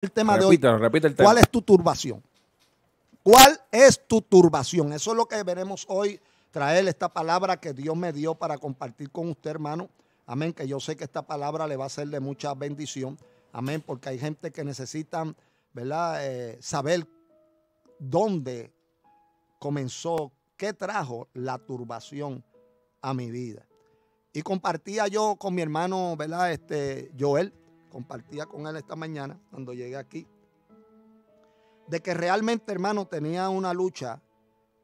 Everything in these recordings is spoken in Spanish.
el tema de hoy. ¿Cuál es tu turbación? ¿Cuál es tu turbación? Eso es lo que veremos hoy, traer esta palabra que Dios me dio para compartir con usted, hermano. Amén, que yo sé que esta palabra le va a ser de mucha bendición. Amén, porque hay gente que necesita ¿verdad? Eh, saber dónde comenzó, qué trajo la turbación a mi vida. Y compartía yo con mi hermano, ¿verdad? Este, Joel, compartía con él esta mañana cuando llegué aquí, de que realmente, hermano, tenía una lucha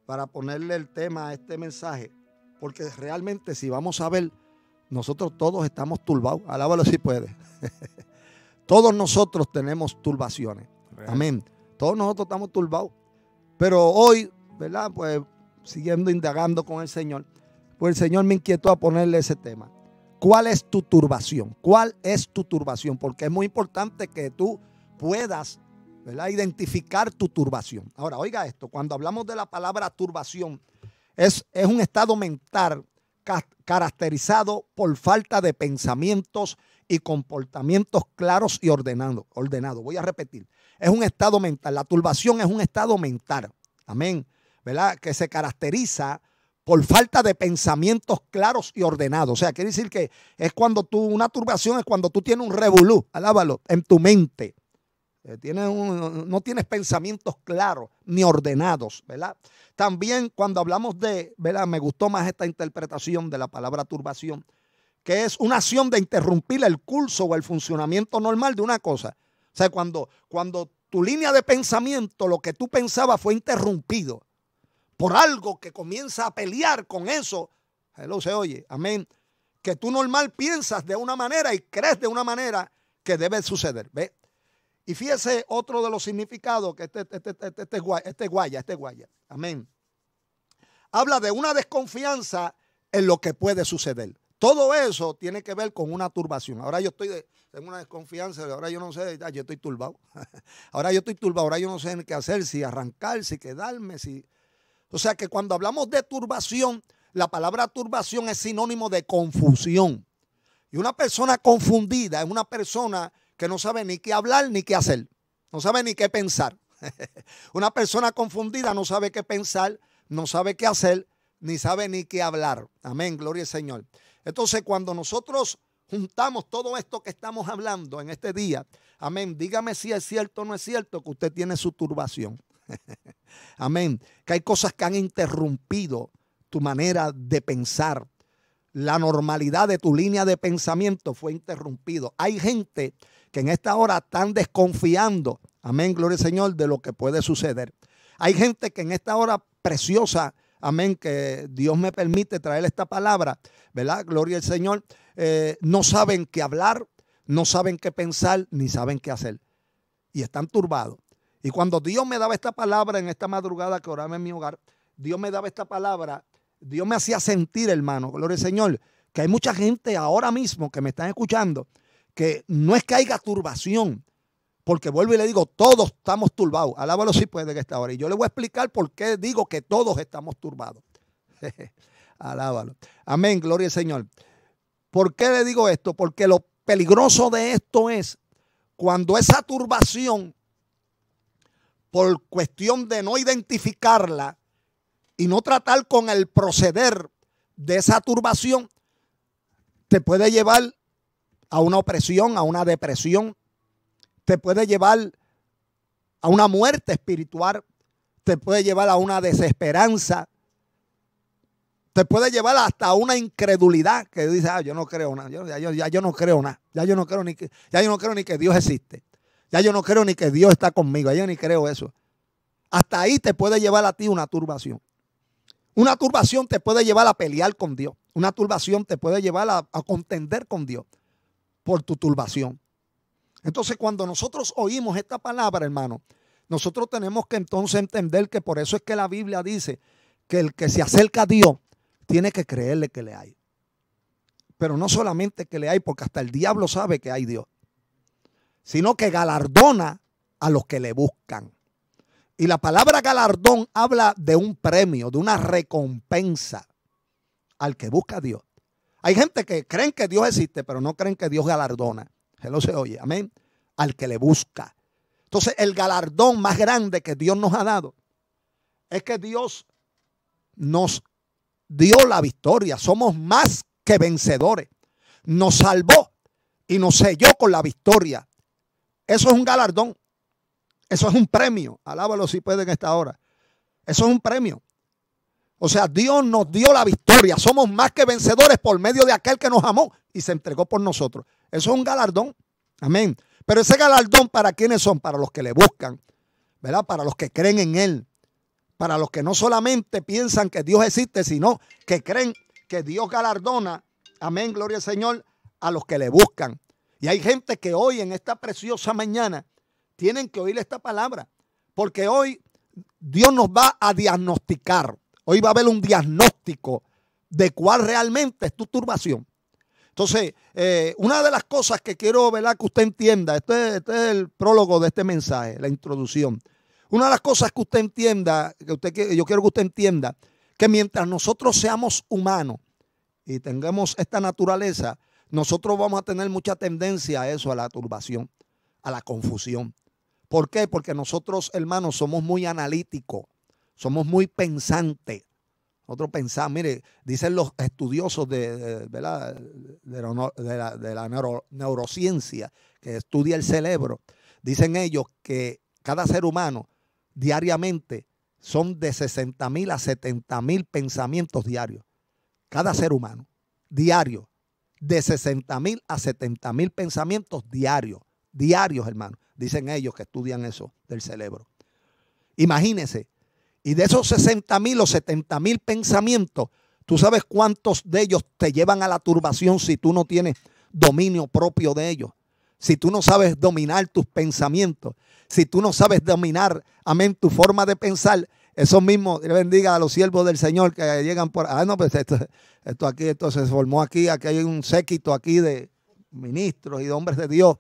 para ponerle el tema a este mensaje, porque realmente si vamos a ver, nosotros todos estamos turbados, alábalo si puede. todos nosotros tenemos turbaciones, amén. Todos nosotros estamos turbados, pero hoy, ¿verdad? Pues siguiendo indagando con el Señor, pues el Señor me inquietó a ponerle ese tema. ¿Cuál es tu turbación? ¿Cuál es tu turbación? Porque es muy importante que tú puedas ¿verdad? identificar tu turbación. Ahora, oiga esto, cuando hablamos de la palabra turbación, es, es un estado mental caracterizado por falta de pensamientos y comportamientos claros y ordenados. Ordenado. Voy a repetir, es un estado mental. La turbación es un estado mental. Amén. ¿Verdad? Que se caracteriza por falta de pensamientos claros y ordenados. O sea, quiere decir que es cuando tú, una turbación es cuando tú tienes un revolú, alábalo, en tu mente. Eh, no tienes pensamientos claros ni ordenados, ¿verdad? También cuando hablamos de, ¿verdad? Me gustó más esta interpretación de la palabra turbación, que es una acción de interrumpir el curso o el funcionamiento normal de una cosa. O sea, cuando, cuando tu línea de pensamiento, lo que tú pensabas fue interrumpido por algo que comienza a pelear con eso, hello se oye, amén, que tú normal piensas de una manera y crees de una manera que debe suceder, ¿ve? Y fíjese otro de los significados que este, este, este, este, guaya, este guaya, amén. Habla de una desconfianza en lo que puede suceder. Todo eso tiene que ver con una turbación. Ahora yo estoy, en una desconfianza, ahora yo no sé, yo estoy turbado. ahora yo estoy turbado, ahora yo no sé en qué hacer, si arrancar, si quedarme, si o sea que cuando hablamos de turbación, la palabra turbación es sinónimo de confusión. Y una persona confundida es una persona que no sabe ni qué hablar ni qué hacer. No sabe ni qué pensar. una persona confundida no sabe qué pensar, no sabe qué hacer, ni sabe ni qué hablar. Amén, gloria al Señor. Entonces, cuando nosotros juntamos todo esto que estamos hablando en este día, amén, dígame si es cierto o no es cierto que usted tiene su turbación. Amén. Que hay cosas que han interrumpido tu manera de pensar. La normalidad de tu línea de pensamiento fue interrumpido. Hay gente que en esta hora están desconfiando, amén, gloria al Señor, de lo que puede suceder. Hay gente que en esta hora preciosa, amén, que Dios me permite traer esta palabra, ¿verdad? Gloria al Señor, eh, no saben qué hablar, no saben qué pensar, ni saben qué hacer. Y están turbados. Y cuando Dios me daba esta palabra en esta madrugada que oraba en mi hogar, Dios me daba esta palabra, Dios me hacía sentir, hermano, gloria al Señor, que hay mucha gente ahora mismo que me están escuchando, que no es que haya turbación, porque vuelvo y le digo, todos estamos turbados. Alábalo si puede que esta hora. Y yo le voy a explicar por qué digo que todos estamos turbados. Alábalo. Amén, gloria al Señor. ¿Por qué le digo esto? Porque lo peligroso de esto es cuando esa turbación por cuestión de no identificarla y no tratar con el proceder de esa turbación, te puede llevar a una opresión, a una depresión, te puede llevar a una muerte espiritual, te puede llevar a una desesperanza, te puede llevar hasta a una incredulidad que dice, ah, yo no creo nada, ya, yo, ya yo no creo nada, ya yo no creo ya yo no creo ni que Dios existe. Ya yo no creo ni que Dios está conmigo. Ya yo ni creo eso. Hasta ahí te puede llevar a ti una turbación. Una turbación te puede llevar a pelear con Dios. Una turbación te puede llevar a, contender con Dios por tu turbación. Entonces, cuando nosotros oímos esta palabra, hermano, nosotros tenemos que entonces entender que por eso es que la Biblia dice que el que se acerca a Dios tiene que creerle que le hay. Pero no solamente que le hay, porque hasta el diablo sabe que hay Dios sino que galardona a los que le buscan. Y la palabra galardón habla de un premio, de una recompensa al que busca a Dios. Hay gente que creen que Dios existe, pero no creen que Dios galardona. Se lo se oye, amén. Al que le busca. Entonces, el galardón más grande que Dios nos ha dado es que Dios nos dio la victoria. Somos más que vencedores. Nos salvó y nos selló con la victoria eso es un galardón. Eso es un premio. Alábalo si pueden esta hora. Eso es un premio. O sea, Dios nos dio la victoria. Somos más que vencedores por medio de aquel que nos amó y se entregó por nosotros. Eso es un galardón. Amén. Pero ese galardón para quiénes son? Para los que le buscan, ¿verdad? Para los que creen en Él. Para los que no solamente piensan que Dios existe, sino que creen que Dios galardona. Amén, gloria al Señor, a los que le buscan. Y hay gente que hoy, en esta preciosa mañana, tienen que oír esta palabra, porque hoy Dios nos va a diagnosticar. Hoy va a haber un diagnóstico de cuál realmente es tu turbación. Entonces, eh, una de las cosas que quiero que usted entienda, este, es el prólogo de este mensaje, la introducción. Una de las cosas que usted entienda, que yo quiero que usted entienda, que mientras nosotros seamos humanos, y tengamos esta naturaleza, nosotros vamos a tener mucha tendencia a eso, a la turbación, a la confusión. ¿Por qué? Porque nosotros, hermanos, somos muy analíticos, somos muy pensantes. Nosotros pensamos, mire, dicen los estudiosos de, la, neurociencia que estudia el cerebro, dicen ellos que cada ser humano diariamente son de 60.000 mil a 70.000 mil pensamientos diarios cada ser humano, diario, de 60 mil a 70 mil pensamientos diarios, diarios, hermanos, Dicen ellos que estudian eso del cerebro. Imagínense, y de esos 60 mil o 70 mil pensamientos, tú sabes cuántos de ellos te llevan a la turbación si tú no tienes dominio propio de ellos. Si tú no sabes dominar tus pensamientos, si tú no sabes dominar, amén, tu forma de pensar, esos mismos, Dios bendiga a los siervos del Señor que llegan por. Ah, no, pues esto, aquí, esto se formó aquí, aquí hay un séquito aquí de ministros y de hombres de Dios.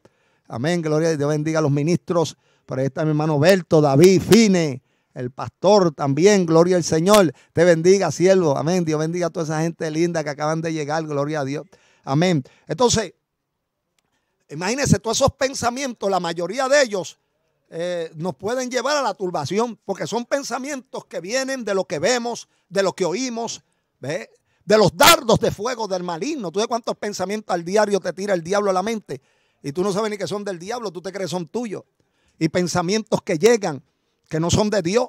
Amén, gloria a Dios, bendiga a los ministros. Por ahí está mi hermano Berto, David, Fine, el pastor también, gloria al Señor. Te bendiga, siervo. Amén, Dios bendiga a toda esa gente linda que acaban de llegar, gloria a Dios. Amén. Entonces, imagínense todos esos pensamientos, la mayoría de ellos eh, nos pueden llevar a la turbación, porque son pensamientos que vienen de lo que vemos, de lo que oímos, de los dardos de fuego del maligno. ¿Tú sabes cuántos pensamientos al diario te tira el diablo a la mente? Y tú no sabes ni que son del diablo, tú te crees son tuyos. Y pensamientos que llegan, que no son de Dios.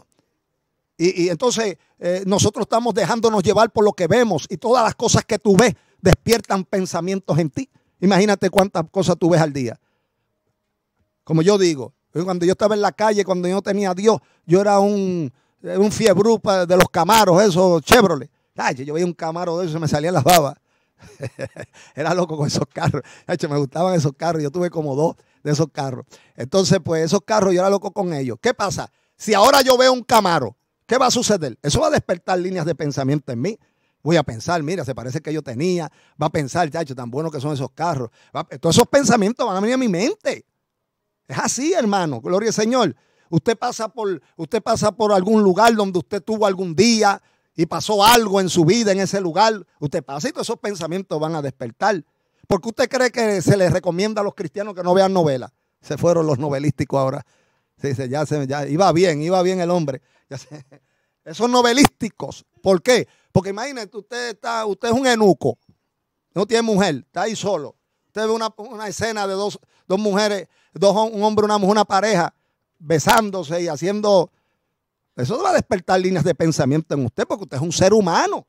Y, entonces eh, nosotros estamos dejándonos llevar por lo que vemos y todas las cosas que tú ves despiertan pensamientos en ti. Imagínate cuántas cosas tú ves al día. Como yo digo, cuando yo estaba en la calle, cuando yo no tenía Dios, yo era un, un fiebrú de los camaros, esos Chevrolet. Ay, yo veía un camaro de eso y se me salían las babas. era loco con esos carros. me gustaban esos carros. Yo tuve como dos de esos carros. Entonces, pues esos carros yo era loco con ellos. ¿Qué pasa? Si ahora yo veo un camaro, ¿qué va a suceder? Eso va a despertar líneas de pensamiento en mí. Voy a pensar, mira, se parece que yo tenía. Va a pensar, chacho, tan buenos que son esos carros. todos esos pensamientos van a venir a mi mente. Es así, hermano. Gloria al Señor. Usted pasa por, usted pasa por algún lugar donde usted tuvo algún día y pasó algo en su vida en ese lugar. Usted pasa y todos esos pensamientos van a despertar. ¿Por qué usted cree que se les recomienda a los cristianos que no vean novelas? Se fueron los novelísticos ahora. Se dice, ya se, ya iba bien, iba bien el hombre. esos novelísticos. ¿Por qué? Porque imagínate, usted está, usted es un enuco, no tiene mujer, está ahí solo. Usted ve una, escena de dos, mujeres, dos, un hombre, una mujer, una pareja, besándose y haciendo... Eso va a despertar líneas de pensamiento en usted porque usted es un ser humano.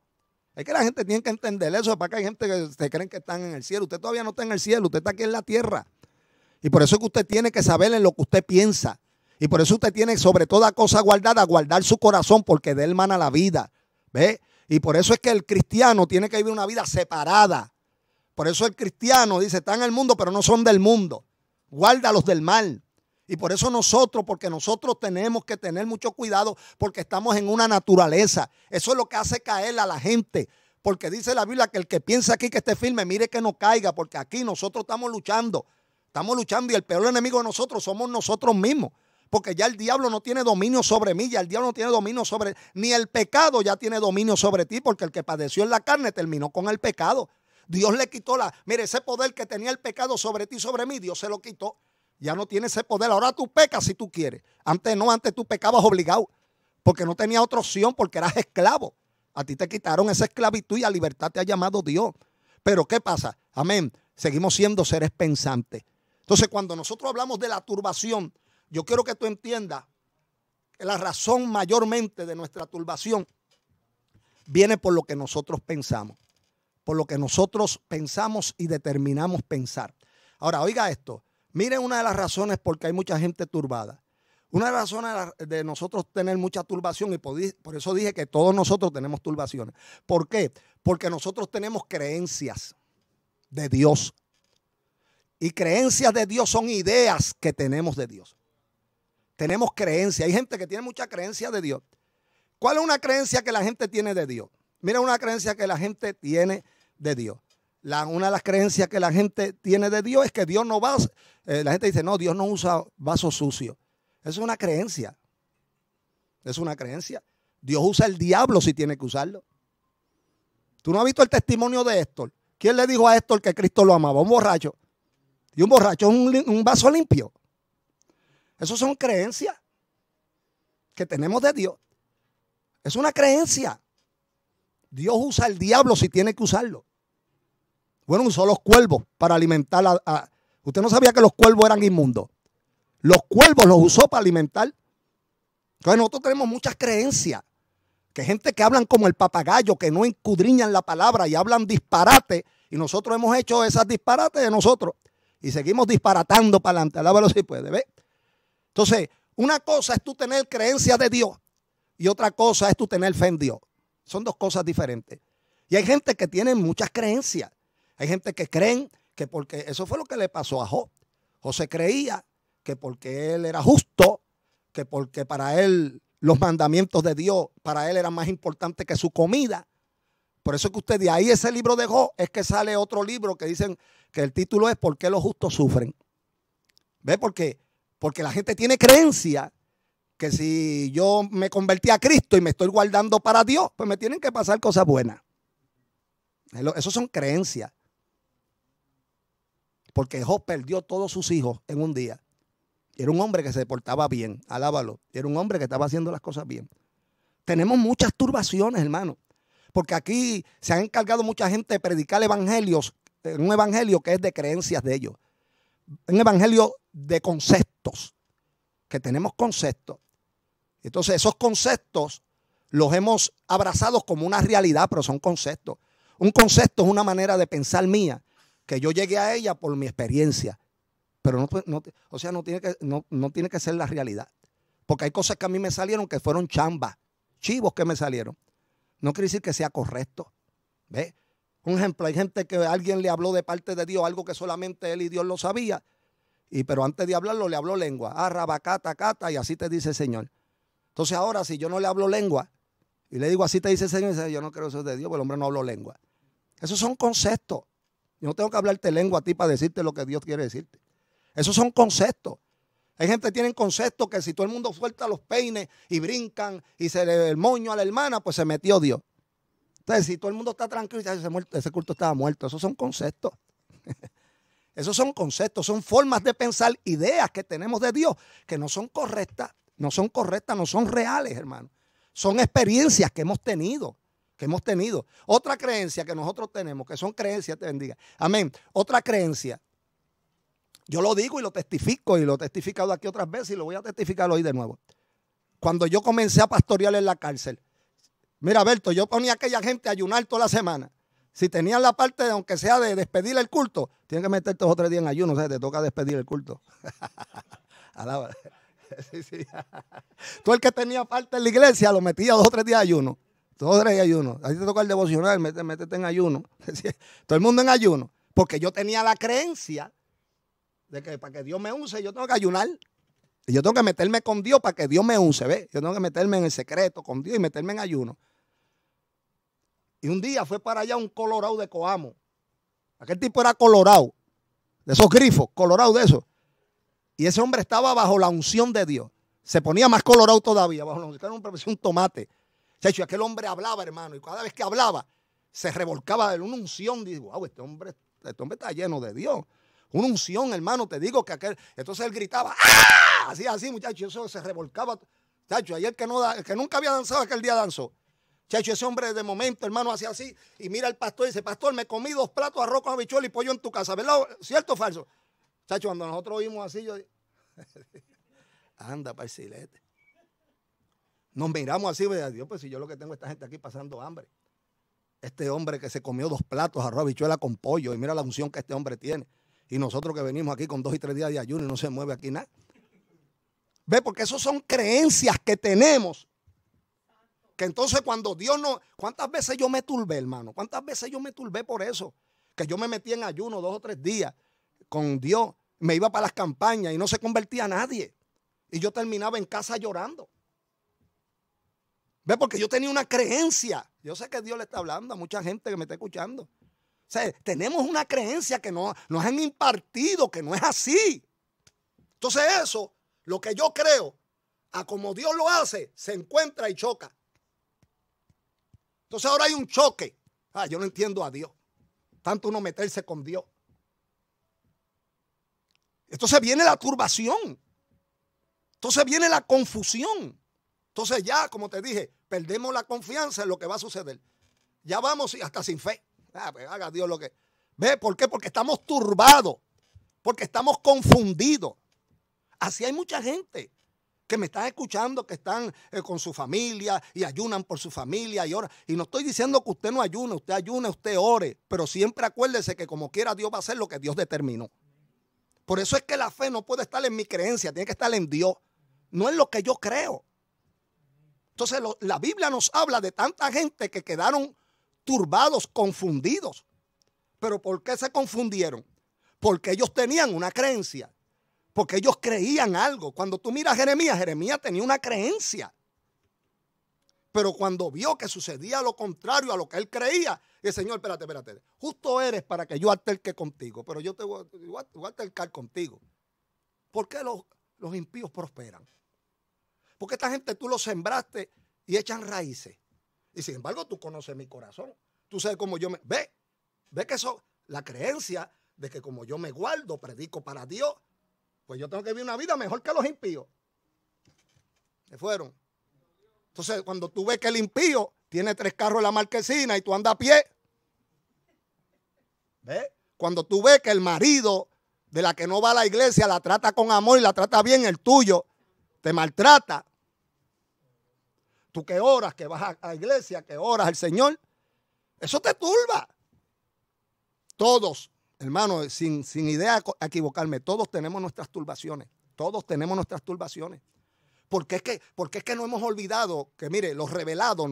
Es que la gente tiene que entender eso. Para que hay gente que se creen que están en el cielo. Usted todavía no está en el cielo, usted está aquí en la tierra. Y por eso es que usted tiene que saber en lo que usted piensa. Y por eso usted tiene sobre toda cosa guardada, guardar su corazón porque de él mana la vida. ¿Ve? Y por eso es que el cristiano tiene que vivir una vida separada por eso el cristiano dice, están en el mundo, pero no son del mundo. Guárdalos del mal. Y por eso nosotros, porque nosotros tenemos que tener mucho cuidado porque estamos en una naturaleza. Eso es lo que hace caer a la gente. Porque dice la Biblia que el que piensa aquí que esté firme, mire que no caiga, porque aquí nosotros estamos luchando. Estamos luchando y el peor enemigo de nosotros somos nosotros mismos. Porque ya el diablo no tiene dominio sobre mí, ya el diablo no tiene dominio sobre, ni el pecado ya tiene dominio sobre ti, porque el que padeció en la carne terminó con el pecado. Dios le quitó la, mire, ese poder que tenía el pecado sobre ti, sobre mí, Dios se lo quitó. Ya no tiene ese poder. Ahora tú pecas si tú quieres. Antes no, antes tú pecabas obligado, porque no tenía otra opción, porque eras esclavo. A ti te quitaron esa esclavitud y a libertad te ha llamado Dios. Pero ¿qué pasa? Amén. Seguimos siendo seres pensantes. Entonces, cuando nosotros hablamos de la turbación, yo quiero que tú entiendas que la razón mayormente de nuestra turbación viene por lo que nosotros pensamos por lo que nosotros pensamos y determinamos pensar. Ahora, oiga esto, miren una de las razones por qué hay mucha gente turbada. Una de las razones de nosotros tener mucha turbación, y por, eso dije que todos nosotros tenemos turbaciones. ¿Por qué? Porque nosotros tenemos creencias de Dios. Y creencias de Dios son ideas que tenemos de Dios. Tenemos creencias. Hay gente que tiene mucha creencia de Dios. ¿Cuál es una creencia que la gente tiene de Dios? Mira una creencia que la gente tiene de Dios. La, una de las creencias que la gente tiene de Dios es que Dios no va, eh, la gente dice, no, Dios no usa vasos sucios. Es una creencia. Es una creencia. Dios usa el diablo si tiene que usarlo. Tú no has visto el testimonio de Héctor. ¿Quién le dijo a Héctor que Cristo lo amaba? Un borracho. Y un borracho es un, vaso limpio. Esas son creencias que tenemos de Dios. Es una creencia. Dios usa el diablo si tiene que usarlo. Bueno, usó los cuervos para alimentar a, Usted no sabía que los cuervos eran inmundos. Los cuervos los usó para alimentar. Entonces nosotros tenemos muchas creencias. Que gente que hablan como el papagayo, que no encudriñan la palabra y hablan disparate. Y nosotros hemos hecho esas disparates de nosotros. Y seguimos disparatando para adelante. Alábalo si puede, ¿ve? Entonces, una cosa es tú tener creencia de Dios. Y otra cosa es tú tener fe en Dios. Son dos cosas diferentes. Y hay gente que tiene muchas creencias. Hay gente que creen que porque eso fue lo que le pasó a Job. José creía que porque él era justo, que porque para él los mandamientos de Dios, para él eran más importantes que su comida. Por eso que usted de ahí ese libro de Job es que sale otro libro que dicen que el título es ¿Por qué los justos sufren? ¿Ve? qué? porque la gente tiene creencia que si yo me convertí a Cristo y me estoy guardando para Dios, pues me tienen que pasar cosas buenas. Esas son creencias porque Job perdió todos sus hijos en un día. Era un hombre que se portaba bien, alábalo. Era un hombre que estaba haciendo las cosas bien. Tenemos muchas turbaciones, hermano, porque aquí se han encargado mucha gente de predicar evangelios, un evangelio que es de creencias de ellos, un evangelio de conceptos, que tenemos conceptos. Entonces esos conceptos los hemos abrazado como una realidad, pero son conceptos. Un concepto es una manera de pensar mía que yo llegué a ella por mi experiencia. Pero no, o sea, no tiene, que, no, tiene que ser la realidad. Porque hay cosas que a mí me salieron que fueron chambas, chivos que me salieron. No quiere decir que sea correcto. ¿Ve? Un ejemplo, hay gente que alguien le habló de parte de Dios algo que solamente él y Dios lo sabía, y pero antes de hablarlo le habló lengua. Arrabacata, ah, cata, y así te dice el Señor. Entonces ahora, si yo no le hablo lengua, y le digo así te dice el Señor, yo no creo eso de Dios, pero el hombre no habló lengua. Esos son conceptos. Yo no tengo que hablarte lengua a ti para decirte lo que Dios quiere decirte. Esos son conceptos. Hay gente que tiene conceptos que si todo el mundo suelta los peines y brincan y se le el moño a la hermana, pues se metió Dios. Entonces, si todo el mundo está tranquilo, ese, ese culto estaba muerto. Esos son conceptos. Esos son conceptos, son formas de pensar, ideas que tenemos de Dios que no son correctas, no son correctas, no son reales, hermano. Son experiencias que hemos tenido que hemos tenido. Otra creencia que nosotros tenemos, que son creencias, te bendiga. Amén. Otra creencia. Yo lo digo y lo testifico y lo he testificado aquí otras veces y lo voy a testificar hoy de nuevo. Cuando yo comencé a pastorear en la cárcel, mira, Berto, yo ponía a aquella gente a ayunar toda la semana. Si tenían la parte, aunque sea de despedir el culto, tienen que meterte dos o tres días en ayuno, o sea, te toca despedir el culto. Tú el que tenía parte en la iglesia lo metía dos o tres días de ayuno todos tres ayunos. A te toca el devocional, métete, en ayuno. Todo el mundo en ayuno. Porque yo tenía la creencia de que para que Dios me use, yo tengo que ayunar. Y yo tengo que meterme con Dios para que Dios me use, ¿ves? Yo tengo que meterme en el secreto con Dios y meterme en ayuno. Y un día fue para allá un colorado de Coamo. Aquel tipo era colorado, de esos grifos, colorado de esos. Y ese hombre estaba bajo la unción de Dios. Se ponía más colorado todavía, bajo la unción, era un tomate. Chacho, aquel hombre hablaba, hermano, y cada vez que hablaba, se revolcaba de una unción. Digo, wow, este hombre, este hombre está lleno de Dios. Una unción, hermano, te digo que aquel. Entonces él gritaba, ¡ah! Así, así, muchachos, eso se revolcaba. Chacho, ayer que, no, que nunca había danzado, aquel día danzó. Chacho, ese hombre de momento, hermano, hacía así. Y mira al pastor y dice, pastor, me comí dos platos arroz con habichuela y pollo en tu casa, ¿verdad? ¿Cierto o falso? Chacho, cuando nosotros oímos así, yo... Anda, parcilete. Nos miramos así, a Dios, pues si yo lo que tengo es esta gente aquí pasando hambre. Este hombre que se comió dos platos, arroz, bichuela con pollo, y mira la unción que este hombre tiene. Y nosotros que venimos aquí con dos y tres días de ayuno y no se mueve aquí nada. Ve, porque esas son creencias que tenemos. Que entonces cuando Dios no... ¿Cuántas veces yo me turbé, hermano? ¿Cuántas veces yo me turbé por eso? Que yo me metí en ayuno dos o tres días con Dios. Me iba para las campañas y no se convertía nadie. Y yo terminaba en casa llorando. Ve, porque yo tenía una creencia. Yo sé que Dios le está hablando a mucha gente que me está escuchando. O sea, tenemos una creencia que no, nos han impartido, que no es así. Entonces eso, lo que yo creo, a como Dios lo hace, se encuentra y choca. Entonces ahora hay un choque. Ah, yo no entiendo a Dios. Tanto uno meterse con Dios. Entonces viene la turbación. Entonces viene la confusión. Entonces ya, como te dije, perdemos la confianza en lo que va a suceder. Ya vamos hasta sin fe. Ah, pues, haga Dios lo que. ¿Ve? ¿Por qué? Porque estamos turbados, porque estamos confundidos. Así hay mucha gente que me está escuchando, que están eh, con su familia y ayunan por su familia y oran. Y no estoy diciendo que usted no ayune, usted ayune, usted ore, pero siempre acuérdese que como quiera Dios va a hacer lo que Dios determinó. Por eso es que la fe no puede estar en mi creencia, tiene que estar en Dios, no en lo que yo creo. Entonces la Biblia nos habla de tanta gente que quedaron turbados, confundidos. Pero ¿por qué se confundieron? Porque ellos tenían una creencia, porque ellos creían algo. Cuando tú miras a Jeremías, Jeremías tenía una creencia. Pero cuando vio que sucedía lo contrario a lo que él creía, el Señor, espérate, espérate, justo eres para que yo alterque contigo, pero yo te voy, a altercar contigo. ¿Por qué los, los impíos prosperan? Porque esta gente tú lo sembraste y echan raíces. Y sin embargo, tú conoces mi corazón. Tú sabes cómo yo me. Ve, ve que eso, la creencia de que como yo me guardo, predico para Dios, pues yo tengo que vivir una vida mejor que los impíos. Se fueron. Entonces, cuando tú ves que el impío tiene tres carros en la marquesina y tú andas a pie, ve, Cuando tú ves que el marido de la que no va a la iglesia la trata con amor y la trata bien, el tuyo, te maltrata. Tú que oras, que vas a la iglesia, que oras al Señor, eso te turba. Todos, hermano, sin, sin idea equivocarme, todos tenemos nuestras turbaciones. Todos tenemos nuestras turbaciones. Porque es que, porque es que no hemos olvidado que, mire, los revelados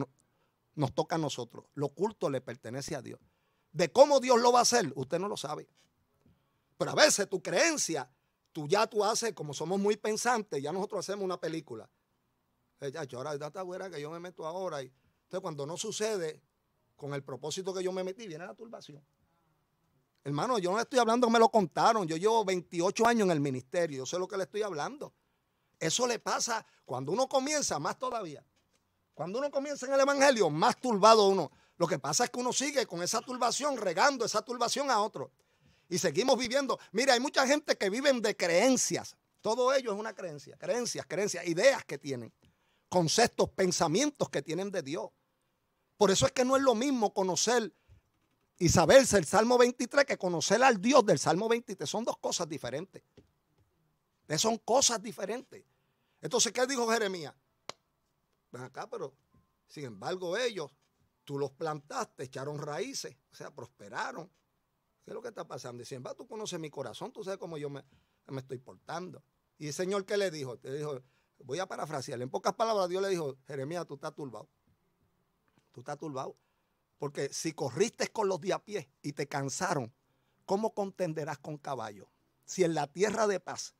nos toca a nosotros. Lo oculto le pertenece a Dios. De cómo Dios lo va a hacer, usted no lo sabe. Pero a veces tu creencia tú ya tú haces, como somos muy pensantes, ya nosotros hacemos una película. Eh, ahora data buena que yo me meto ahora. Y, entonces, cuando no sucede con el propósito que yo me metí, viene la turbación. Hermano, yo no le estoy hablando, me lo contaron. Yo llevo 28 años en el ministerio, yo sé lo que le estoy hablando. Eso le pasa cuando uno comienza, más todavía. Cuando uno comienza en el Evangelio, más turbado uno. Lo que pasa es que uno sigue con esa turbación, regando esa turbación a otro y seguimos viviendo. Mira, hay mucha gente que viven de creencias. Todo ello es una creencia, creencias, creencias, ideas que tienen, conceptos, pensamientos que tienen de Dios. Por eso es que no es lo mismo conocer y saberse el Salmo 23 que conocer al Dios del Salmo 23. Son dos cosas diferentes. Son cosas diferentes. Entonces, ¿qué dijo Jeremías? Ven acá, pero sin embargo ellos, tú los plantaste, echaron raíces, o sea, prosperaron, ¿Qué es lo que está pasando? Dicen, va, tú conoces mi corazón, tú sabes cómo yo me, me estoy portando. Y el Señor, ¿qué le dijo? Te dijo, voy a parafrasearle. En pocas palabras, Dios le dijo, Jeremías, tú estás turbado. Tú estás turbado. Porque si corriste con los de a pie y te cansaron, ¿cómo contenderás con caballo? Si en la tierra de paz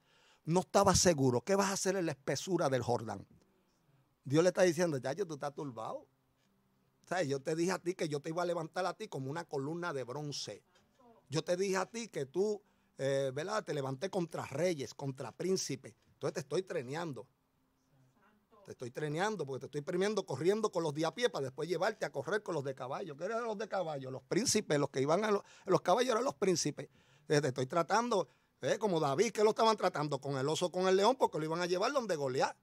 no estabas seguro, ¿qué vas a hacer en la espesura del Jordán? Dios le está diciendo, ya, yo, tú estás turbado. ¿Sabes? Yo te dije a ti que yo te iba a levantar a ti como una columna de bronce. Yo te dije a ti que tú, eh, ¿verdad? Te levanté contra reyes, contra príncipes. Entonces te estoy treneando. Te estoy treneando porque te estoy premiando corriendo con los de a pie para después llevarte a correr con los de caballo. ¿Qué eran los de caballo? Los príncipes, los que iban a los, los caballos eran los príncipes. Eh, te estoy tratando, eh, como David, que lo estaban tratando con el oso, con el león, porque lo iban a llevar donde golear.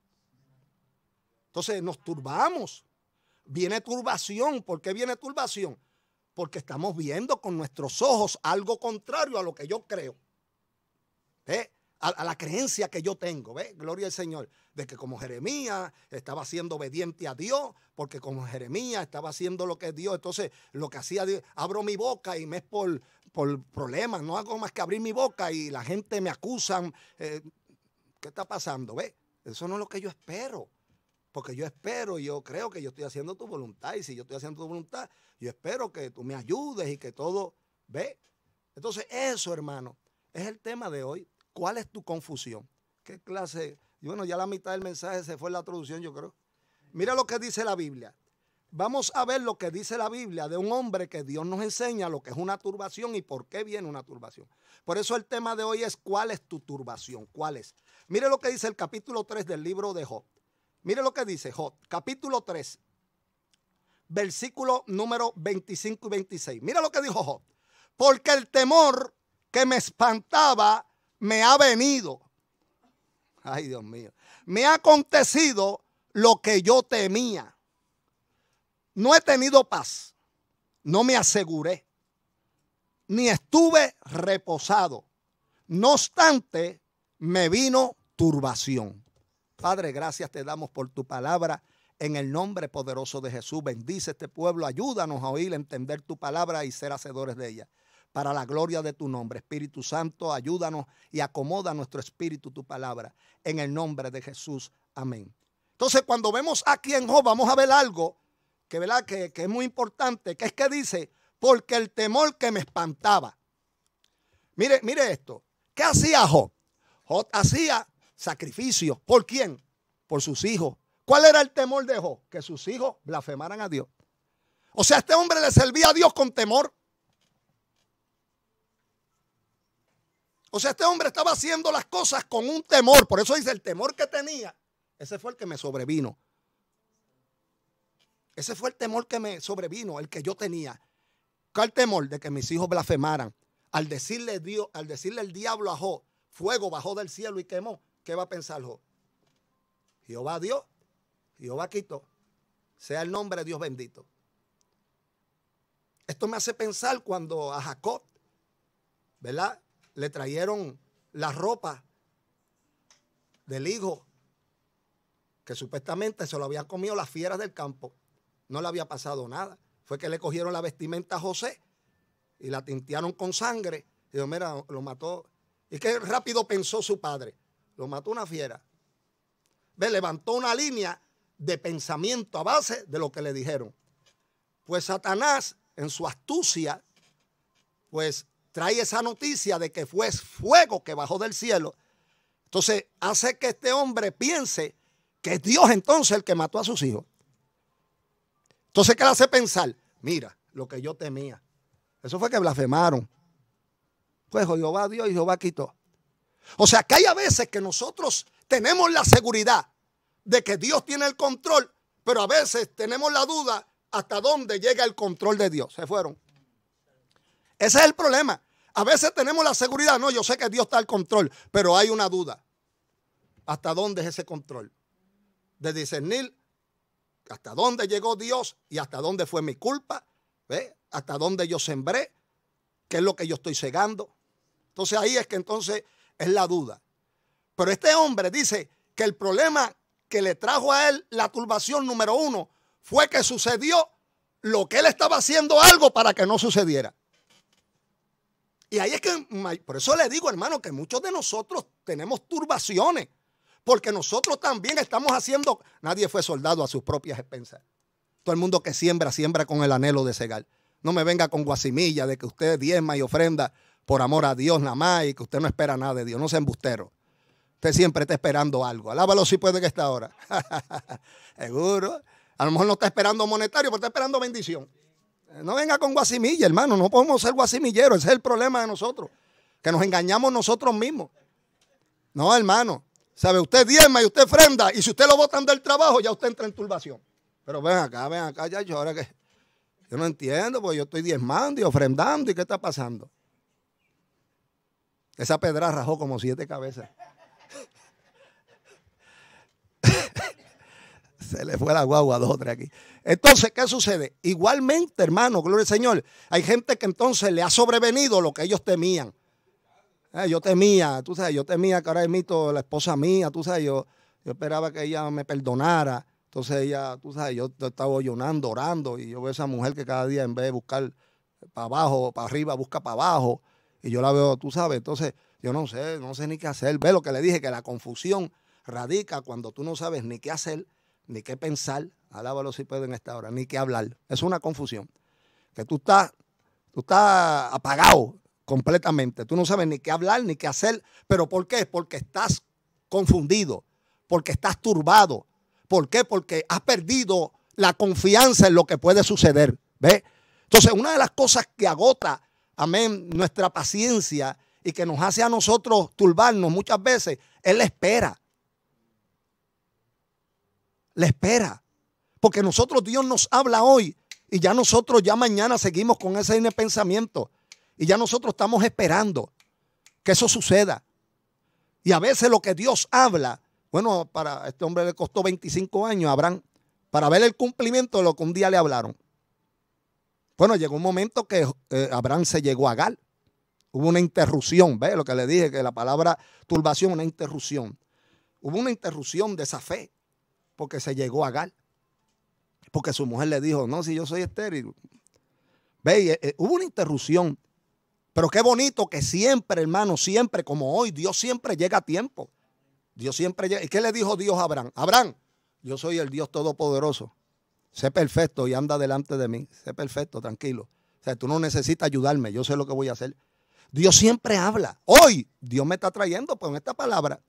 Entonces nos turbamos. Viene turbación. ¿Por qué viene turbación? porque estamos viendo con nuestros ojos algo contrario a lo que yo creo. A, la creencia que yo tengo, ¿ve? Gloria al Señor, de que como Jeremías estaba siendo obediente a Dios, porque como Jeremías estaba haciendo lo que Dios, entonces lo que hacía Dios, abro mi boca y me es por, por problemas, no hago más que abrir mi boca y la gente me acusan. Eh, ¿Qué está pasando? ¿Ve? Eso no es lo que yo espero porque yo espero, yo creo que yo estoy haciendo tu voluntad, y si yo estoy haciendo tu voluntad, yo espero que tú me ayudes y que todo, ¿ve? Entonces eso, hermano, es el tema de hoy. ¿Cuál es tu confusión? ¿Qué clase? Y bueno, ya la mitad del mensaje se fue en la traducción, yo creo. Mira lo que dice la Biblia. Vamos a ver lo que dice la Biblia de un hombre que Dios nos enseña lo que es una turbación y por qué viene una turbación. Por eso el tema de hoy es cuál es tu turbación, cuál es. Mire lo que dice el capítulo 3 del libro de Job. Mire lo que dice Jot, capítulo 3, versículo número 25 y 26. Mira lo que dijo Jot. Porque el temor que me espantaba me ha venido. Ay, Dios mío. Me ha acontecido lo que yo temía. No he tenido paz. No me aseguré. Ni estuve reposado. No obstante, me vino turbación. Padre, gracias te damos por tu palabra. En el nombre poderoso de Jesús, bendice este pueblo, ayúdanos a oír, entender tu palabra y ser hacedores de ella. Para la gloria de tu nombre, Espíritu Santo, ayúdanos y acomoda nuestro espíritu tu palabra. En el nombre de Jesús, amén. Entonces, cuando vemos aquí en Job, vamos a ver algo que, ¿verdad? Que, es muy importante, que es que dice, porque el temor que me espantaba. Mire, mire esto. ¿Qué hacía Job? Job hacía sacrificio, ¿Por quién? Por sus hijos. ¿Cuál era el temor de Job? Que sus hijos blasfemaran a Dios. O sea, este hombre le servía a Dios con temor. O sea, este hombre estaba haciendo las cosas con un temor. Por eso dice, el temor que tenía, ese fue el que me sobrevino. Ese fue el temor que me sobrevino, el que yo tenía. ¿Cuál temor? De que mis hijos blasfemaran. Al decirle, Dios, al decirle el diablo a fuego bajó del cielo y quemó. ¿Qué va a pensar Jehová Dios, Jehová Quito, Sea el nombre de Dios bendito. Esto me hace pensar cuando a Jacob, ¿verdad? Le trajeron la ropa del hijo, que supuestamente se lo habían comido las fieras del campo. No le había pasado nada. Fue que le cogieron la vestimenta a José y la tintearon con sangre. Y dijo, mira, lo mató. Y qué rápido pensó su padre. Lo mató una fiera. Ve, levantó una línea de pensamiento a base de lo que le dijeron. Pues Satanás, en su astucia, pues trae esa noticia de que fue fuego que bajó del cielo. Entonces hace que este hombre piense que es Dios entonces el que mató a sus hijos. Entonces, ¿qué le hace pensar? Mira, lo que yo temía. Eso fue que blasfemaron. Pues Jehová Dios y Jehová quitó. O sea, que hay a veces que nosotros tenemos la seguridad de que Dios tiene el control, pero a veces tenemos la duda hasta dónde llega el control de Dios. Se fueron. Ese es el problema. A veces tenemos la seguridad, no, yo sé que Dios está al control, pero hay una duda. ¿Hasta dónde es ese control? De discernir hasta dónde llegó Dios y hasta dónde fue mi culpa, ¿Ve? hasta dónde yo sembré, qué es lo que yo estoy cegando. Entonces ahí es que entonces es la duda. Pero este hombre dice que el problema que le trajo a él la turbación número uno fue que sucedió lo que él estaba haciendo algo para que no sucediera. Y ahí es que, por eso le digo, hermano, que muchos de nosotros tenemos turbaciones, porque nosotros también estamos haciendo, nadie fue soldado a sus propias expensas. Todo el mundo que siembra, siembra con el anhelo de segar. No me venga con guasimilla de que usted diezma y ofrenda por amor a Dios nada más y que usted no espera nada de Dios. No sea embustero. Usted siempre está esperando algo. Alábalo si puede que está ahora. Seguro. A lo mejor no está esperando monetario, pero está esperando bendición. No venga con guasimilla, hermano. No podemos ser guasimilleros. Ese es el problema de nosotros. Que nos engañamos nosotros mismos. No, hermano. ¿Sabe? Usted diezma y usted ofrenda. Y si usted lo botan del trabajo, ya usted entra en turbación. Pero ven acá, ven acá, ya yo que. Yo no entiendo, porque yo estoy diezmando y ofrendando. ¿Y qué está pasando? Esa pedra rajó como siete cabezas. Se le fue la guagua a dos o aquí. Entonces, ¿qué sucede? Igualmente, hermano, gloria al Señor, hay gente que entonces le ha sobrevenido lo que ellos temían. Eh, yo temía, tú sabes, yo temía que ahora emito la esposa mía, tú sabes, yo, yo esperaba que ella me perdonara. Entonces ella, tú sabes, yo estaba llorando, orando, y yo veo a esa mujer que cada día en vez de buscar para abajo, para arriba, busca para abajo. Y yo la veo, tú sabes, entonces yo no sé, no sé ni qué hacer. Ve lo que le dije, que la confusión radica cuando tú no sabes ni qué hacer, ni qué pensar, alábalo si pueden en esta hora, ni qué hablar. Es una confusión. Que tú estás, tú estás apagado completamente. Tú no sabes ni qué hablar, ni qué hacer. ¿Pero por qué? Porque estás confundido, porque estás turbado. ¿Por qué? Porque has perdido la confianza en lo que puede suceder. ve Entonces, una de las cosas que agota amén, nuestra paciencia y que nos hace a nosotros turbarnos muchas veces, Él espera. Le espera. Porque nosotros Dios nos habla hoy y ya nosotros ya mañana seguimos con ese pensamiento y ya nosotros estamos esperando que eso suceda. Y a veces lo que Dios habla, bueno, para este hombre le costó 25 años, Abraham, para ver el cumplimiento de lo que un día le hablaron. Bueno, llegó un momento que eh, Abraham se llegó a Gal. Hubo una interrupción, Ve Lo que le dije, que la palabra turbación, una interrupción. Hubo una interrupción de esa fe, porque se llegó a Gal. Porque su mujer le dijo, no, si yo soy estéril. ¿Ve? Eh, hubo una interrupción. Pero qué bonito que siempre, hermano, siempre, como hoy, Dios siempre llega a tiempo. Dios siempre llega. ¿Y qué le dijo Dios a Abraham? Abraham, yo soy el Dios Todopoderoso. Sé perfecto y anda delante de mí. Sé perfecto, tranquilo. O sea, tú no necesitas ayudarme, yo sé lo que voy a hacer. Dios siempre habla. Hoy Dios me está trayendo con pues, esta palabra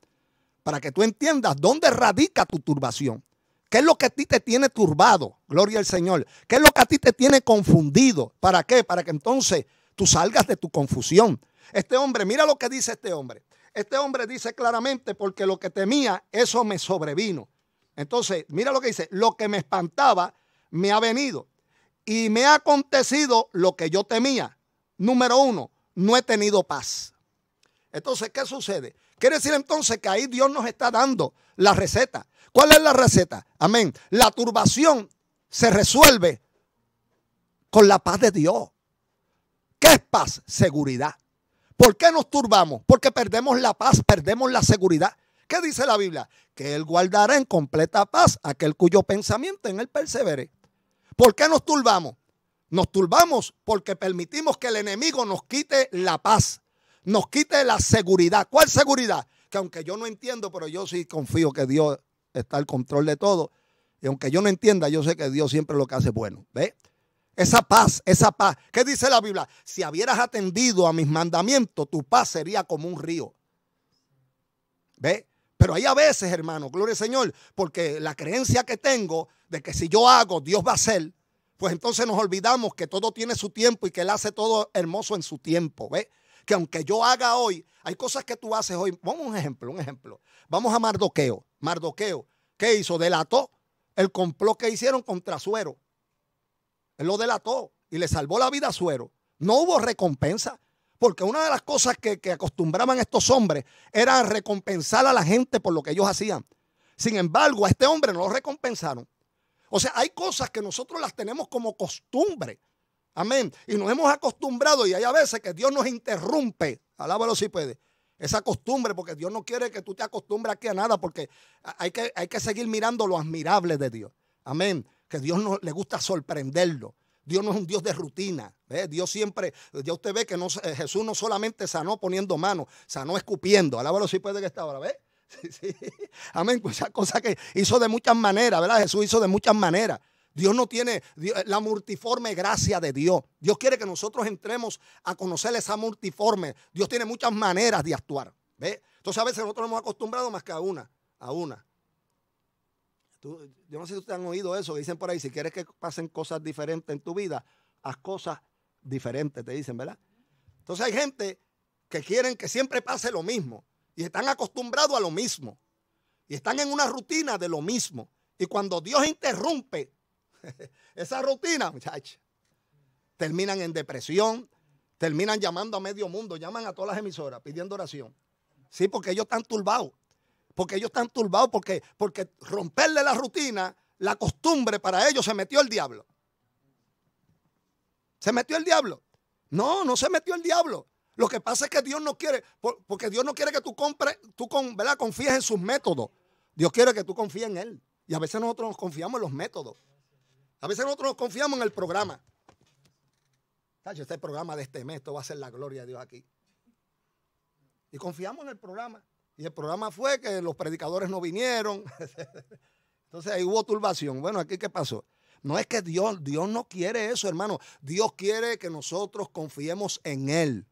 para que tú entiendas dónde radica tu turbación. ¿Qué es lo que a ti te tiene turbado? Gloria al Señor. ¿Qué es lo que a ti te tiene confundido? ¿Para qué? Para que entonces tú salgas de tu confusión. Este hombre, mira lo que dice este hombre. Este hombre dice claramente, porque lo que temía, eso me sobrevino. Entonces, mira lo que dice, lo que me espantaba me ha venido y me ha acontecido lo que yo temía. Número uno, no he tenido paz. Entonces, ¿qué sucede? Quiere decir entonces que ahí Dios nos está dando la receta. ¿Cuál es la receta? Amén. La turbación se resuelve con la paz de Dios. ¿Qué es paz? Seguridad. ¿Por qué nos turbamos? Porque perdemos la paz, perdemos la seguridad. ¿Qué dice la Biblia? Que Él guardará en completa paz aquel cuyo pensamiento en Él persevere. ¿Por qué nos turbamos? Nos turbamos porque permitimos que el enemigo nos quite la paz, nos quite la seguridad. ¿Cuál seguridad? Que aunque yo no entiendo, pero yo sí confío que Dios está al control de todo. Y aunque yo no entienda, yo sé que Dios siempre lo que hace es bueno. ¿Ve? Esa paz, esa paz. ¿Qué dice la Biblia? Si hubieras atendido a mis mandamientos, tu paz sería como un río. ¿Ve? Pero hay a veces, hermano, gloria al Señor, porque la creencia que tengo de que si yo hago, Dios va a hacer, pues entonces nos olvidamos que todo tiene su tiempo y que Él hace todo hermoso en su tiempo, ve Que aunque yo haga hoy, hay cosas que tú haces hoy. Vamos a un ejemplo, un ejemplo. Vamos a Mardoqueo. Mardoqueo, ¿qué hizo? Delató el complot que hicieron contra Suero. Él lo delató y le salvó la vida a Suero. No hubo recompensa. Porque una de las cosas que, acostumbraban estos hombres era recompensar a la gente por lo que ellos hacían. Sin embargo, a este hombre no lo recompensaron. O sea, hay cosas que nosotros las tenemos como costumbre. Amén. Y nos hemos acostumbrado y hay a veces que Dios nos interrumpe. Alábalo si puede. Esa costumbre, porque Dios no quiere que tú te acostumbres aquí a nada, porque hay que, hay que seguir mirando lo admirable de Dios. Amén. Que Dios le gusta sorprenderlo. Dios no es un Dios de rutina. Dios siempre, ya usted ve que eh, Jesús no solamente sanó poniendo manos, sanó escupiendo. Alábalo si puede que está ahora, ¿ves? Sí, sí. Amén. Pues esa cosa que hizo de muchas maneras, ¿verdad? Jesús hizo de muchas maneras. Dios no tiene eh, la multiforme gracia de Dios. Dios quiere que nosotros entremos a conocer esa multiforme. Dios tiene muchas maneras de actuar. ¿ve? Entonces a veces nosotros nos hemos acostumbrado más que a una, a una, yo no sé si ustedes han oído eso, dicen por ahí, si quieres que pasen cosas diferentes en tu vida, haz cosas diferentes, te dicen, ¿verdad? Entonces hay gente que quieren que siempre pase lo mismo y están acostumbrados a lo mismo y están en una rutina de lo mismo. Y cuando Dios interrumpe esa rutina, muchachos, terminan en depresión, terminan llamando a medio mundo, llaman a todas las emisoras pidiendo oración. Sí, porque ellos están turbados porque ellos están turbados, porque, porque romperle la rutina, la costumbre para ellos se metió el diablo. Se metió el diablo. No, no se metió el diablo. Lo que pasa es que Dios no quiere, porque Dios no quiere que tú compres, tú con, ¿verdad? confíes en sus métodos. Dios quiere que tú confíes en Él. Y a veces nosotros nos confiamos en los métodos. A veces nosotros nos confiamos en el programa. Este programa de este mes, esto va a ser la gloria de Dios aquí. Y confiamos en el programa. Y el programa fue que los predicadores no vinieron. Entonces ahí hubo turbación. Bueno, aquí qué pasó. No es que Dios, Dios no quiere eso, hermano. Dios quiere que nosotros confiemos en Él.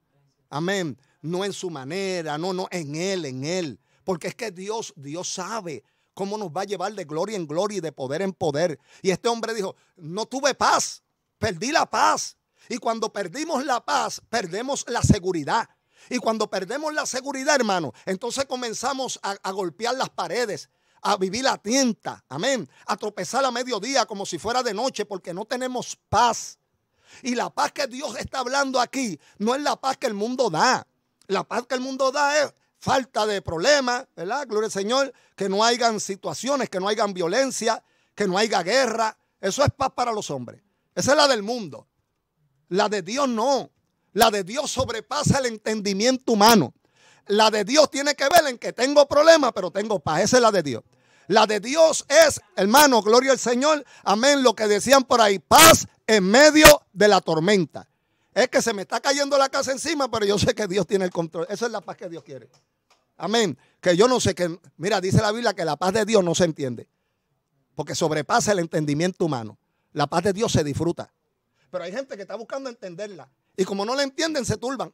Amén. No en su manera, no, no, en Él, en Él. Porque es que Dios, Dios sabe cómo nos va a llevar de gloria en gloria y de poder en poder. Y este hombre dijo, no tuve paz, perdí la paz. Y cuando perdimos la paz, perdemos la seguridad. Y cuando perdemos la seguridad, hermano, entonces comenzamos a, golpear las paredes, a vivir la tienta, amén, a tropezar a mediodía como si fuera de noche porque no tenemos paz. Y la paz que Dios está hablando aquí no es la paz que el mundo da. La paz que el mundo da es falta de problemas, ¿verdad? Gloria al Señor, que no hayan situaciones, que no hayan violencia, que no haya guerra. Eso es paz para los hombres. Esa es la del mundo. La de Dios no. La de Dios sobrepasa el entendimiento humano. La de Dios tiene que ver en que tengo problemas, pero tengo paz. Esa es la de Dios. La de Dios es, hermano, gloria al Señor. Amén. Lo que decían por ahí, paz en medio de la tormenta. Es que se me está cayendo la casa encima, pero yo sé que Dios tiene el control. Esa es la paz que Dios quiere. Amén. Que yo no sé que, mira, dice la Biblia que la paz de Dios no se entiende. Porque sobrepasa el entendimiento humano. La paz de Dios se disfruta. Pero hay gente que está buscando entenderla. Y como no la entienden, se turban.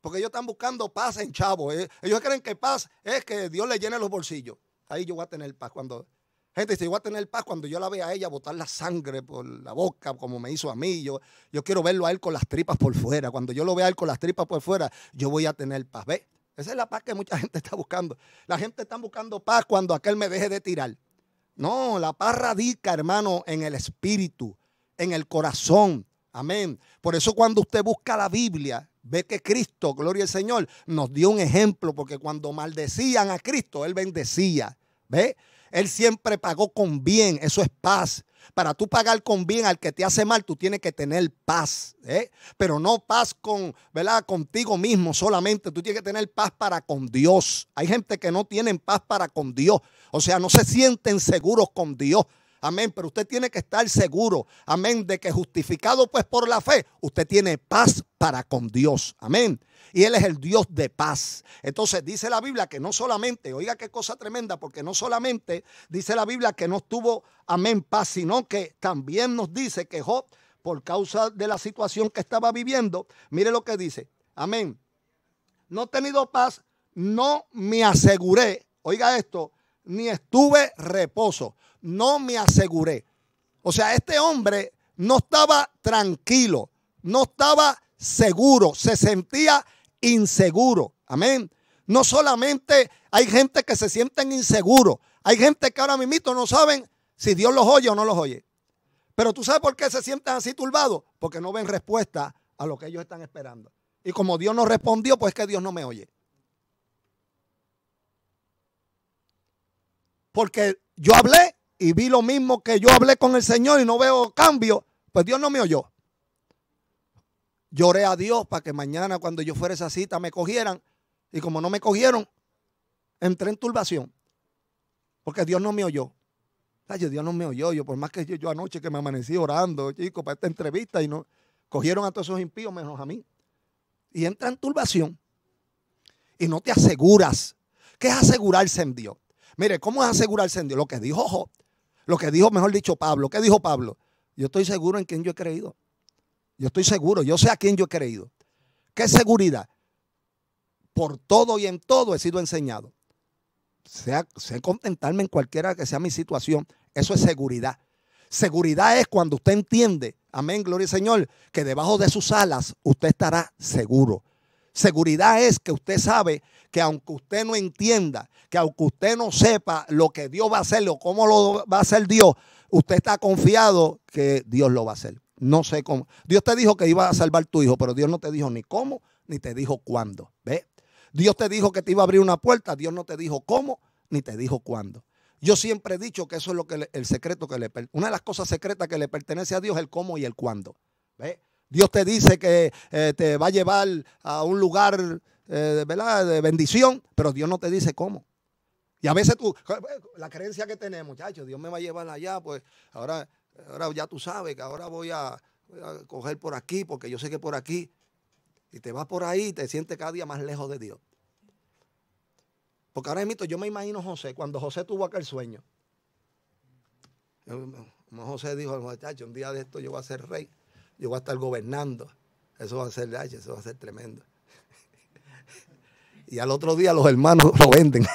Porque ellos están buscando paz en chavo. Eh. Ellos creen que paz es que Dios le llene los bolsillos. Ahí yo voy a tener paz. Cuando Gente dice, yo voy a tener paz cuando yo la vea a ella botar la sangre por la boca, como me hizo a mí. Yo, quiero verlo a él con las tripas por fuera. Cuando yo lo vea a él con las tripas por fuera, yo voy a tener paz. Ve, Esa es la paz que mucha gente está buscando. La gente está buscando paz cuando aquel me deje de tirar. No, la paz radica, hermano, en el espíritu, en el corazón, Amén. Por eso cuando usted busca la Biblia, ve que Cristo, gloria al Señor, nos dio un ejemplo, porque cuando maldecían a Cristo, Él bendecía. ¿Ve? Él siempre pagó con bien, eso es paz. Para tú pagar con bien al que te hace mal, tú tienes que tener paz, ¿eh? pero no paz con, ¿verdad? contigo mismo solamente, tú tienes que tener paz para con Dios. Hay gente que no tienen paz para con Dios, o sea, no se sienten seguros con Dios. Amén. Pero usted tiene que estar seguro. Amén. De que justificado pues por la fe, usted tiene paz para con Dios. Amén. Y Él es el Dios de paz. Entonces dice la Biblia que no solamente, oiga qué cosa tremenda, porque no solamente dice la Biblia que no estuvo, amén, paz, sino que también nos dice que Job, por causa de la situación que estaba viviendo, mire lo que dice. Amén. No he tenido paz, no me aseguré, oiga esto, ni estuve reposo no me aseguré. O sea, este hombre no estaba tranquilo, no estaba seguro, se sentía inseguro. Amén. No solamente hay gente que se sienten inseguros, hay gente que ahora mismo no saben si Dios los oye o no los oye. Pero tú sabes por qué se sienten así turbados, porque no ven respuesta a lo que ellos están esperando. Y como Dios no respondió, pues es que Dios no me oye. Porque yo hablé y vi lo mismo que yo hablé con el Señor y no veo cambio, pues Dios no me oyó. Lloré a Dios para que mañana cuando yo fuera a esa cita me cogieran. Y como no me cogieron, entré en turbación. Porque Dios no me oyó. Dios no me oyó. Yo, por más que yo, anoche que me amanecí orando, chico, para esta entrevista y no. Cogieron a todos esos impíos menos a mí. Y entra en turbación. Y no te aseguras. ¿Qué es asegurarse en Dios? Mire, ¿cómo es asegurarse en Dios? Lo que dijo Job. Lo que dijo, mejor dicho, Pablo. ¿Qué dijo Pablo? Yo estoy seguro en quien yo he creído. Yo estoy seguro, yo sé a quién yo he creído. ¿Qué seguridad? Por todo y en todo he sido enseñado. Sea, sea contentarme en cualquiera que sea mi situación. Eso es seguridad. Seguridad es cuando usted entiende, amén, gloria al Señor, que debajo de sus alas usted estará seguro. Seguridad es que usted sabe que aunque usted no entienda, que aunque usted no sepa lo que Dios va a hacer o cómo lo va a hacer Dios, usted está confiado que Dios lo va a hacer. No sé cómo. Dios te dijo que iba a salvar tu hijo, pero Dios no te dijo ni cómo, ni te dijo cuándo. ¿Ve? Dios te dijo que te iba a abrir una puerta, Dios no te dijo cómo, ni te dijo cuándo. Yo siempre he dicho que eso es lo que el secreto que le una de las cosas secretas que le pertenece a Dios es el cómo y el cuándo. ¿Ve? Dios te dice que eh, te va a llevar a un lugar eh, de bendición, pero Dios no te dice cómo. Y a veces tú, eh, la creencia que tenemos, muchachos, Dios me va a llevar allá, pues ahora, ahora ya tú sabes que ahora voy a, coger por aquí, porque yo sé que por aquí. Y te vas por ahí y te sientes cada día más lejos de Dios. Porque ahora mismo yo me imagino José, cuando José tuvo aquel sueño. Como José dijo al un día de esto yo voy a ser rey yo voy a estar gobernando. Eso va a ser, eso va a ser tremendo. y al otro día los hermanos lo venden.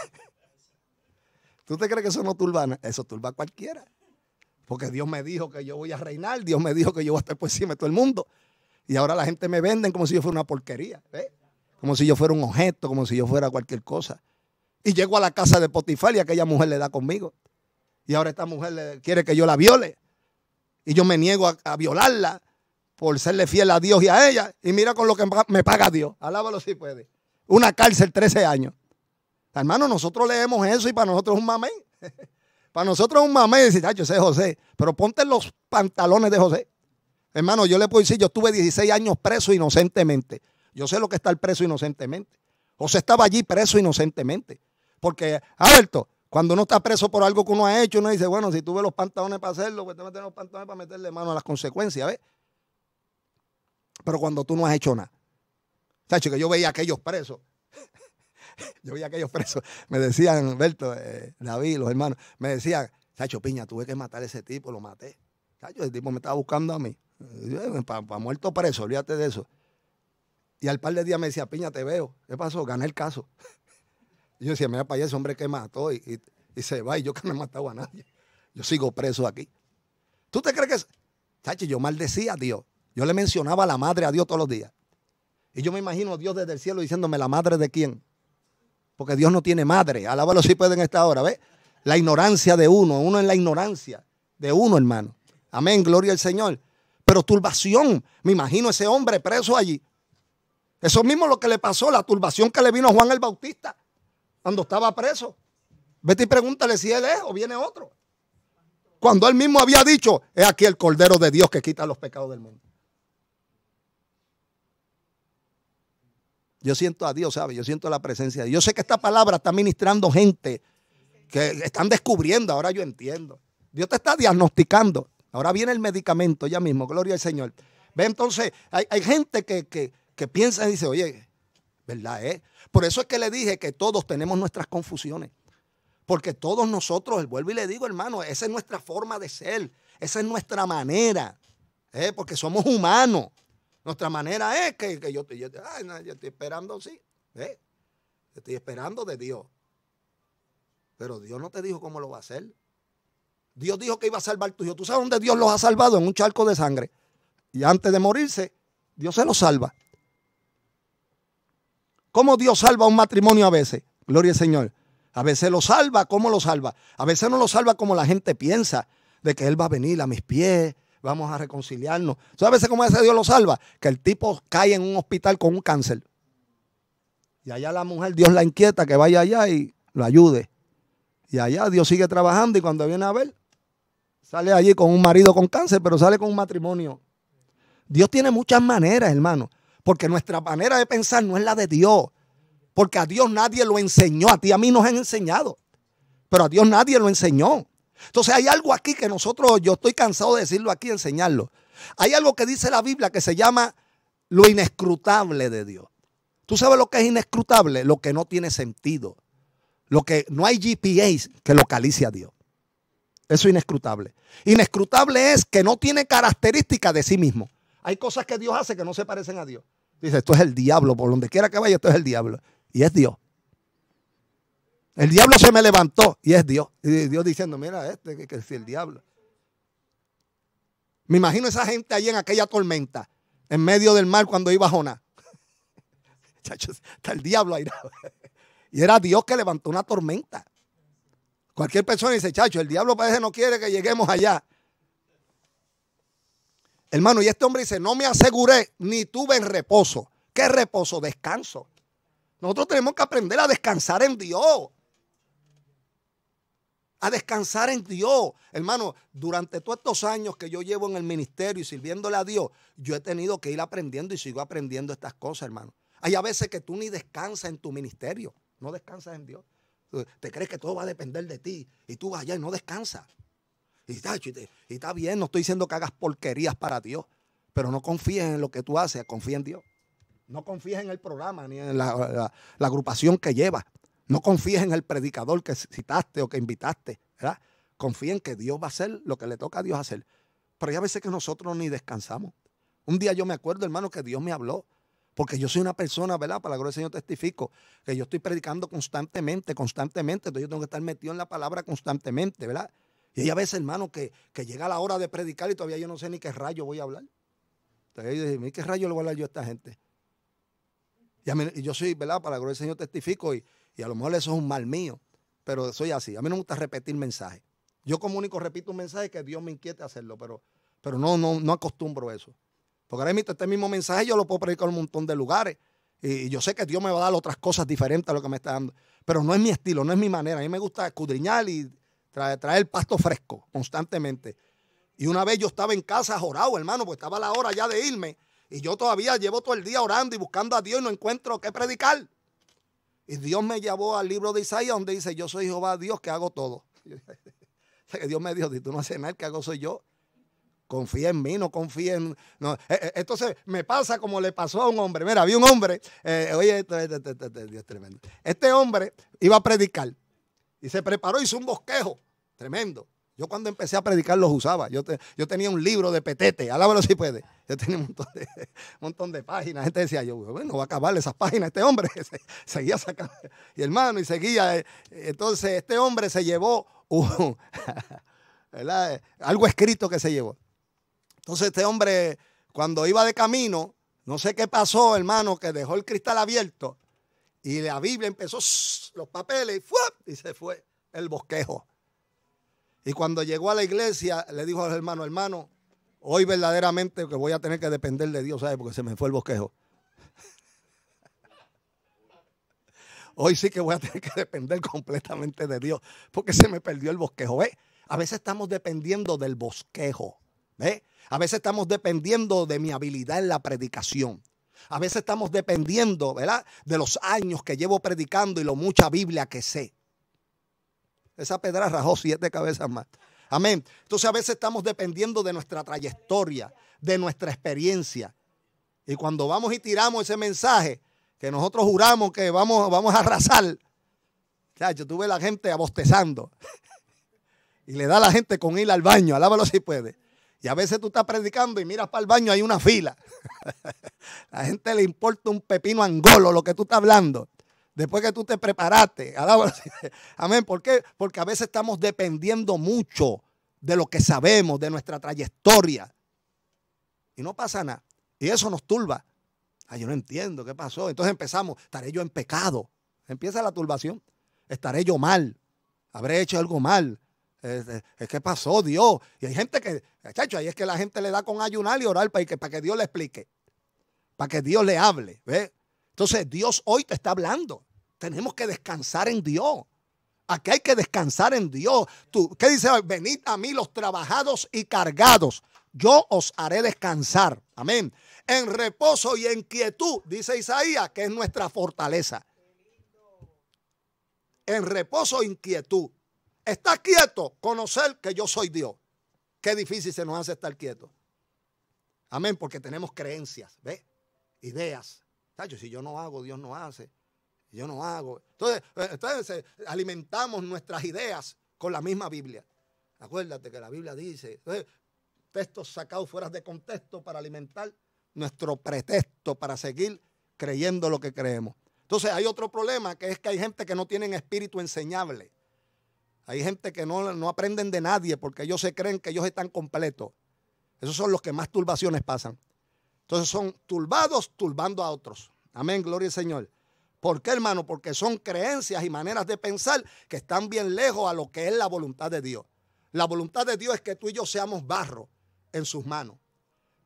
¿Tú te crees que eso no turba? Eso turba a cualquiera. Porque Dios me dijo que yo voy a reinar, Dios me dijo que yo voy a estar por encima de todo el mundo. Y ahora la gente me venden como si yo fuera una porquería, como si yo fuera un objeto, como si yo fuera cualquier cosa. Y llego a la casa de Potifar y aquella mujer le da conmigo. Y ahora esta mujer quiere que yo la viole. Y yo me niego a violarla por serle fiel a Dios y a ella. Y mira con lo que me paga Dios. Alábalo si puede. Una cárcel, 13 años. Hermano, nosotros leemos eso y para nosotros es un mamé. para nosotros es un mamé dice, chacho, yo sé José, pero ponte los pantalones de José. Hermano, yo le puedo decir, yo estuve 16 años preso inocentemente. Yo sé lo que está el preso inocentemente. José estaba allí preso inocentemente. Porque, Alberto, cuando uno está preso por algo que uno ha hecho, uno dice, bueno, si tuve los pantalones para hacerlo, pues tengo que los pantalones para meterle mano a las consecuencias, ¿ves? Pero cuando tú no has hecho nada. ¿Sabes? Que yo veía a aquellos presos. yo veía a aquellos presos. Me decían, Alberto, eh, David, los hermanos, me decían, Sacho Piña, tuve que matar a ese tipo, lo maté. Sacho, el tipo me estaba buscando a mí. Eh, para muerto preso, olvídate de eso. Y al par de días me decía, Piña, te veo. ¿Qué pasó? Gané el caso. yo decía, mira, para allá ese hombre que mató y, se va. Y yo que no he matado a nadie. Yo sigo preso aquí. ¿Tú te crees que...? Sacho, yo maldecía a Dios. Yo le mencionaba a la madre a Dios todos los días. Y yo me imagino a Dios desde el cielo diciéndome, ¿la madre de quién? Porque Dios no tiene madre. Alábalo si pueden esta hora, ¿ves? La ignorancia de uno, uno en la ignorancia de uno, hermano. Amén, gloria al Señor. Pero turbación, me imagino ese hombre preso allí. Eso mismo lo que le pasó, la turbación que le vino a Juan el Bautista cuando estaba preso. Vete y pregúntale si él es o viene otro. Cuando él mismo había dicho, es aquí el Cordero de Dios que quita los pecados del mundo. Yo siento a Dios, ¿sabe? Yo siento la presencia de Dios. Yo sé que esta palabra está ministrando gente que están descubriendo, ahora yo entiendo. Dios te está diagnosticando. Ahora viene el medicamento ya mismo, gloria al Señor. Ve entonces, hay, hay gente que, que, piensa y dice, oye, ¿verdad? Eh? Por eso es que le dije que todos tenemos nuestras confusiones. Porque todos nosotros, vuelvo y le digo, hermano, esa es nuestra forma de ser, esa es nuestra manera, eh, porque somos humanos. Nuestra manera es que, yo, ay, yo, estoy esperando, sí. ¿eh? Estoy esperando de Dios. Pero Dios no te dijo cómo lo va a hacer. Dios dijo que iba a salvar tu hijo. ¿Tú sabes dónde Dios los ha salvado? En un charco de sangre. Y antes de morirse, Dios se los salva. ¿Cómo Dios salva un matrimonio a veces? Gloria al Señor. A veces lo salva, ¿cómo lo salva? A veces no lo salva como la gente piensa, de que Él va a venir a mis pies vamos a reconciliarnos. ¿Sabes cómo ese Dios lo salva? Que el tipo cae en un hospital con un cáncer. Y allá la mujer, Dios la inquieta que vaya allá y lo ayude. Y allá Dios sigue trabajando y cuando viene a ver, sale allí con un marido con cáncer, pero sale con un matrimonio. Dios tiene muchas maneras, hermano, porque nuestra manera de pensar no es la de Dios. Porque a Dios nadie lo enseñó, a ti a mí nos han enseñado, pero a Dios nadie lo enseñó. Entonces hay algo aquí que nosotros, yo estoy cansado de decirlo aquí, enseñarlo. Hay algo que dice la Biblia que se llama lo inescrutable de Dios. ¿Tú sabes lo que es inescrutable? Lo que no tiene sentido. Lo que no hay GPS que localice a Dios. Eso es inescrutable. Inescrutable es que no tiene características de sí mismo. Hay cosas que Dios hace que no se parecen a Dios. Dice, esto es el diablo, por donde quiera que vaya, esto es el diablo. Y es Dios. El diablo se me levantó y es Dios. Y Dios diciendo, mira, este que, es el diablo. Me imagino esa gente ahí en aquella tormenta, en medio del mar cuando iba a Jonás. está el diablo ahí. Y era Dios que levantó una tormenta. Cualquier persona dice, chacho, el diablo parece no quiere que lleguemos allá. Hermano, y este hombre dice, no me aseguré ni tuve reposo. ¿Qué reposo? Descanso. Nosotros tenemos que aprender a descansar en Dios a descansar en Dios. Hermano, durante todos estos años que yo llevo en el ministerio y sirviéndole a Dios, yo he tenido que ir aprendiendo y sigo aprendiendo estas cosas, hermano. Hay a veces que tú ni descansas en tu ministerio, no descansas en Dios. Te crees que todo va a depender de ti y tú vas allá y no descansas. Y está, y está bien, no estoy diciendo que hagas porquerías para Dios, pero no confíes en lo que tú haces, confía en Dios. No confíes en el programa ni en la, la agrupación que llevas. No confíes en el predicador que citaste o que invitaste, ¿verdad? Confía en que Dios va a hacer lo que le toca a Dios hacer. Pero hay a veces que nosotros ni descansamos. Un día yo me acuerdo, hermano, que Dios me habló. Porque yo soy una persona, ¿verdad? Para la gloria del Señor testifico que yo estoy predicando constantemente, constantemente. Entonces yo tengo que estar metido en la palabra constantemente, ¿verdad? Y hay a veces, hermano, que, que llega la hora de predicar y todavía yo no sé ni qué rayo voy a hablar. Entonces yo digo, ¿qué rayo le voy a hablar yo a esta gente? Y, y yo soy, ¿verdad? Para la gloria del Señor testifico y, y a lo mejor eso es un mal mío, pero soy así. A mí no me gusta repetir mensajes. Yo comunico, repito un mensaje que Dios me inquiete hacerlo, pero, pero no, no, no acostumbro eso. Porque ahora mismo este mismo mensaje yo lo puedo predicar en un montón de lugares. Y yo sé que Dios me va a dar otras cosas diferentes a lo que me está dando. Pero no es mi estilo, no es mi manera. A mí me gusta escudriñar y traer, el pasto fresco constantemente. Y una vez yo estaba en casa jorado, hermano, porque estaba la hora ya de irme. Y yo todavía llevo todo el día orando y buscando a Dios y no encuentro qué predicar. Y Dios me llevó al libro de Isaías donde dice, yo soy Jehová Dios que hago todo. que Dios me dijo, si tú no haces nada, que hago soy yo. Confía en mí, no confía en... Eh, eh, entonces me pasa como le pasó a un hombre. Mira, había un hombre, eh, oye, tremendo. Este hombre iba a predicar y se preparó, hizo un bosquejo, tremendo. Yo cuando empecé a predicar los usaba. Yo, yo tenía un libro de petete, alábalo si puede tenía un montón de, páginas. Gente decía, yo, bueno, va a acabar esas páginas este hombre. seguía sacando. Y hermano, y seguía. Eh, entonces, este hombre se llevó algo escrito que se llevó. Entonces, este hombre, cuando iba de camino, no sé qué pasó, hermano, que dejó el cristal abierto y la Biblia empezó los papeles y, fue, y se fue el bosquejo. Y cuando llegó a la iglesia, le dijo al hermano, hermano, Hoy verdaderamente que voy a tener que depender de Dios, ¿sabes? Porque se me fue el bosquejo. Hoy sí que voy a tener que depender completamente de Dios, porque se me perdió el bosquejo. A veces estamos dependiendo del bosquejo. A veces estamos dependiendo de mi habilidad en la predicación. A veces estamos dependiendo, ¿verdad? De los años que llevo predicando y lo mucha Biblia que sé. Esa pedra rajó siete cabezas más. Amén. Entonces a veces estamos dependiendo de nuestra trayectoria, de nuestra experiencia. Y cuando vamos y tiramos ese mensaje que nosotros juramos que vamos, vamos a arrasar, ya, yo tuve la gente abostezando. y le da a la gente con ir al baño, alábalo si puede. Y a veces tú estás predicando y miras para el baño, hay una fila. la gente le importa un pepino angolo lo que tú estás hablando. Después que tú te preparaste, Amén. ¿Por qué? Porque a veces estamos dependiendo mucho de lo que sabemos, de nuestra trayectoria. Y no pasa nada. Y eso nos turba. Ay, ah, yo no entiendo qué pasó. Entonces empezamos. Estaré yo en pecado. Empieza la turbación. Estaré yo mal. Habré hecho algo mal. Es que pasó Dios. Y hay gente que, chacho, ahí es que la gente le da con ayunar y orar para que, para que Dios le explique. Para que Dios le hable. ¿Ves? Entonces Dios hoy te está hablando. Tenemos que descansar en Dios. Aquí hay que descansar en Dios. ¿Tú, ¿Qué dice? Venid a mí los trabajados y cargados. Yo os haré descansar. Amén. En reposo y en quietud, dice Isaías, que es nuestra fortaleza. En reposo e inquietud. Está quieto, conocer que yo soy Dios. Qué difícil se nos hace estar quieto. Amén, porque tenemos creencias, ¿ves? Ideas, si yo no hago, Dios no hace. Yo no hago. Entonces, eh, eh, alimentamos nuestras ideas con la misma Biblia. Acuérdate que la Biblia dice, eh, textos sacados fuera de contexto para alimentar nuestro pretexto para seguir creyendo lo que creemos. Entonces hay otro problema que es que hay gente que no tienen espíritu enseñable. Hay gente que no, no aprenden de nadie porque ellos se creen que ellos están completos. Esos son los que más turbaciones pasan. Entonces son turbados, turbando a otros. Amén, gloria al Señor. ¿Por qué, hermano? Porque son creencias y maneras de pensar que están bien lejos a lo que es la voluntad de Dios. La voluntad de Dios es que tú y yo seamos barro en sus manos.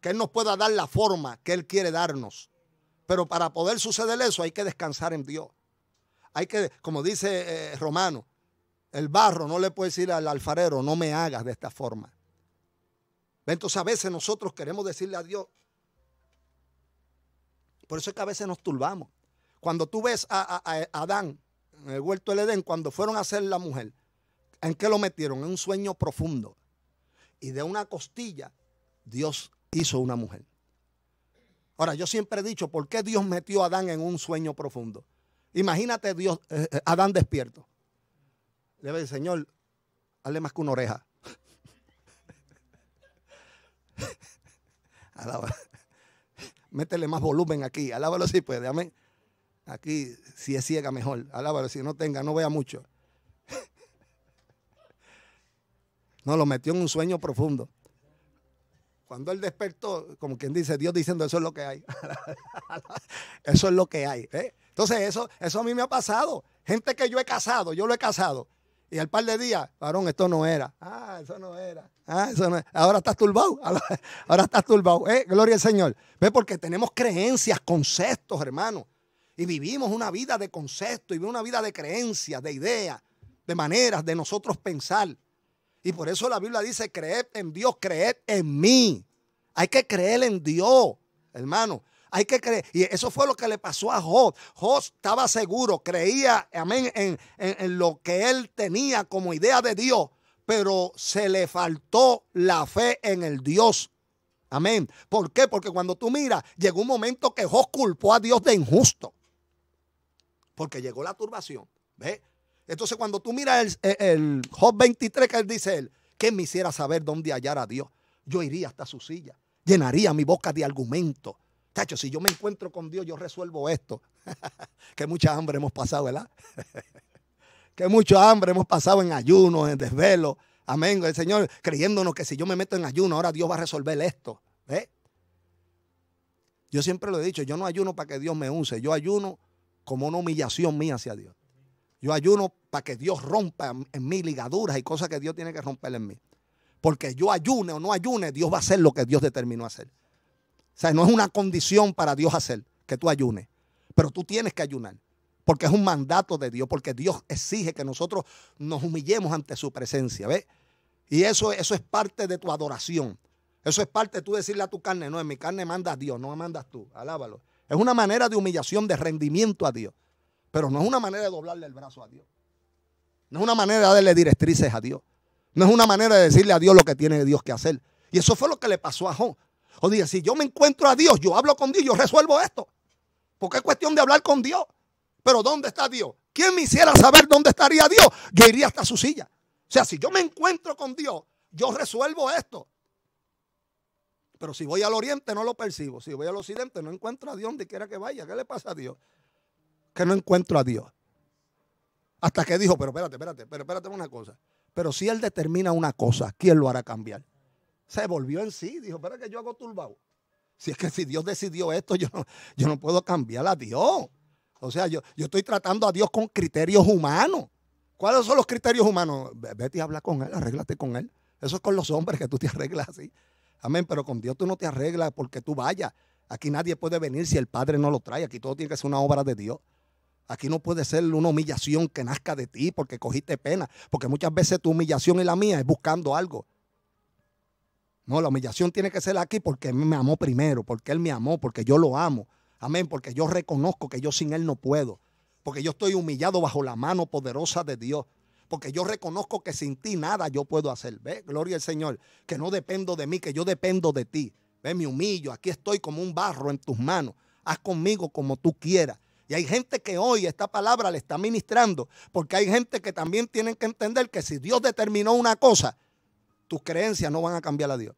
Que Él nos pueda dar la forma que Él quiere darnos. Pero para poder suceder eso hay que descansar en Dios. Hay que, como dice eh, Romano, el barro no le puede decir al alfarero, no me hagas de esta forma. Entonces a veces nosotros queremos decirle a Dios, por eso es que a veces nos turbamos. Cuando tú ves a, Adán en el huerto del Edén, cuando fueron a hacer la mujer, ¿en qué lo metieron? En un sueño profundo. Y de una costilla, Dios hizo una mujer. Ahora, yo siempre he dicho, ¿por qué Dios metió a Adán en un sueño profundo? Imagínate Dios, eh, eh, Adán despierto. Le ve, Señor, hazle más que una oreja. métele más volumen aquí, alábalo si puede, amén. Aquí, si es ciega, mejor, alábalo, si no tenga, no vea mucho. no, lo metió en un sueño profundo. Cuando él despertó, como quien dice, Dios diciendo, eso es lo que hay. eso es lo que hay. ¿eh? Entonces, eso, eso a mí me ha pasado. Gente que yo he casado, yo lo he casado. Y al par de días, varón, esto no era. Ah, eso no era. Ah, eso no Ahora estás turbado. Ahora estás turbado. Eh, gloria al Señor. Ve, porque tenemos creencias, conceptos, hermano. Y vivimos una vida de conceptos, y una vida de creencias, de ideas, de maneras de nosotros pensar. Y por eso la Biblia dice, creed en Dios, creed en mí. Hay que creer en Dios, hermano. Hay que creer. Y eso fue lo que le pasó a Job. Job estaba seguro, creía, amén, en, en, lo que él tenía como idea de Dios, pero se le faltó la fe en el Dios Amén. ¿Por qué? Porque cuando tú miras, llegó un momento que Job culpó a Dios de injusto. Porque llegó la turbación. ¿Ve? Entonces, cuando tú miras el, el, Job 23, que él dice él, que me hiciera saber dónde hallar a Dios? Yo iría hasta su silla, llenaría mi boca de argumentos. Tacho, si yo me encuentro con Dios, yo resuelvo esto. que mucha hambre hemos pasado, ¿verdad? que mucha hambre hemos pasado en ayuno, en desvelo. Amén. El Señor creyéndonos que si yo me meto en ayuno, ahora Dios va a resolver esto. Yo siempre lo he dicho, yo no ayuno para que Dios me use, yo ayuno como una humillación mía hacia Dios. Yo ayuno para que Dios rompa en mí ligaduras y cosas que Dios tiene que romper en mí. Porque yo ayune o no ayune, Dios va a hacer lo que Dios determinó hacer. O sea, no es una condición para Dios hacer que tú ayunes, pero tú tienes que ayunar, porque es un mandato de Dios, porque Dios exige que nosotros nos humillemos ante su presencia, Y eso, eso es parte de tu adoración. Eso es parte de tú decirle a tu carne, no, en mi carne manda a Dios, no me mandas tú, alábalo. Es una manera de humillación, de rendimiento a Dios, pero no es una manera de doblarle el brazo a Dios. No es una manera de darle directrices a Dios. No es una manera de decirle a Dios lo que tiene Dios que hacer. Y eso fue lo que le pasó a Job. O diga, si yo me encuentro a Dios, yo hablo con Dios, yo resuelvo esto. Porque es cuestión de hablar con Dios. Pero ¿dónde está Dios? ¿Quién me hiciera saber dónde estaría Dios? Yo iría hasta su silla. O sea, si yo me encuentro con Dios, yo resuelvo esto. Pero si voy al oriente no lo percibo. Si voy al occidente no encuentro a Dios donde quiera que vaya. ¿Qué le pasa a Dios? Que no encuentro a Dios. Hasta que dijo, pero espérate, espérate, pero espérate una cosa. Pero si Él determina una cosa, ¿quién lo hará cambiar? se volvió en sí, dijo, espera que yo hago turbado. Si es que si Dios decidió esto, yo no, yo no puedo cambiar a Dios. O sea, yo, yo estoy tratando a Dios con criterios humanos. ¿Cuáles son los criterios humanos? Vete y habla con él, arréglate con él. Eso es con los hombres que tú te arreglas así. Amén, pero con Dios tú no te arreglas porque tú vayas. Aquí nadie puede venir si el Padre no lo trae. Aquí todo tiene que ser una obra de Dios. Aquí no puede ser una humillación que nazca de ti porque cogiste pena. Porque muchas veces tu humillación y la mía es buscando algo. No, la humillación tiene que ser aquí porque me amó primero, porque Él me amó, porque yo lo amo. Amén, porque yo reconozco que yo sin Él no puedo. Porque yo estoy humillado bajo la mano poderosa de Dios. Porque yo reconozco que sin ti nada yo puedo hacer. Ve, gloria al Señor, que no dependo de mí, que yo dependo de ti. Ve, me humillo, aquí estoy como un barro en tus manos. Haz conmigo como tú quieras. Y hay gente que hoy esta palabra le está ministrando, porque hay gente que también tienen que entender que si Dios determinó una cosa, tus creencias no van a cambiar a Dios.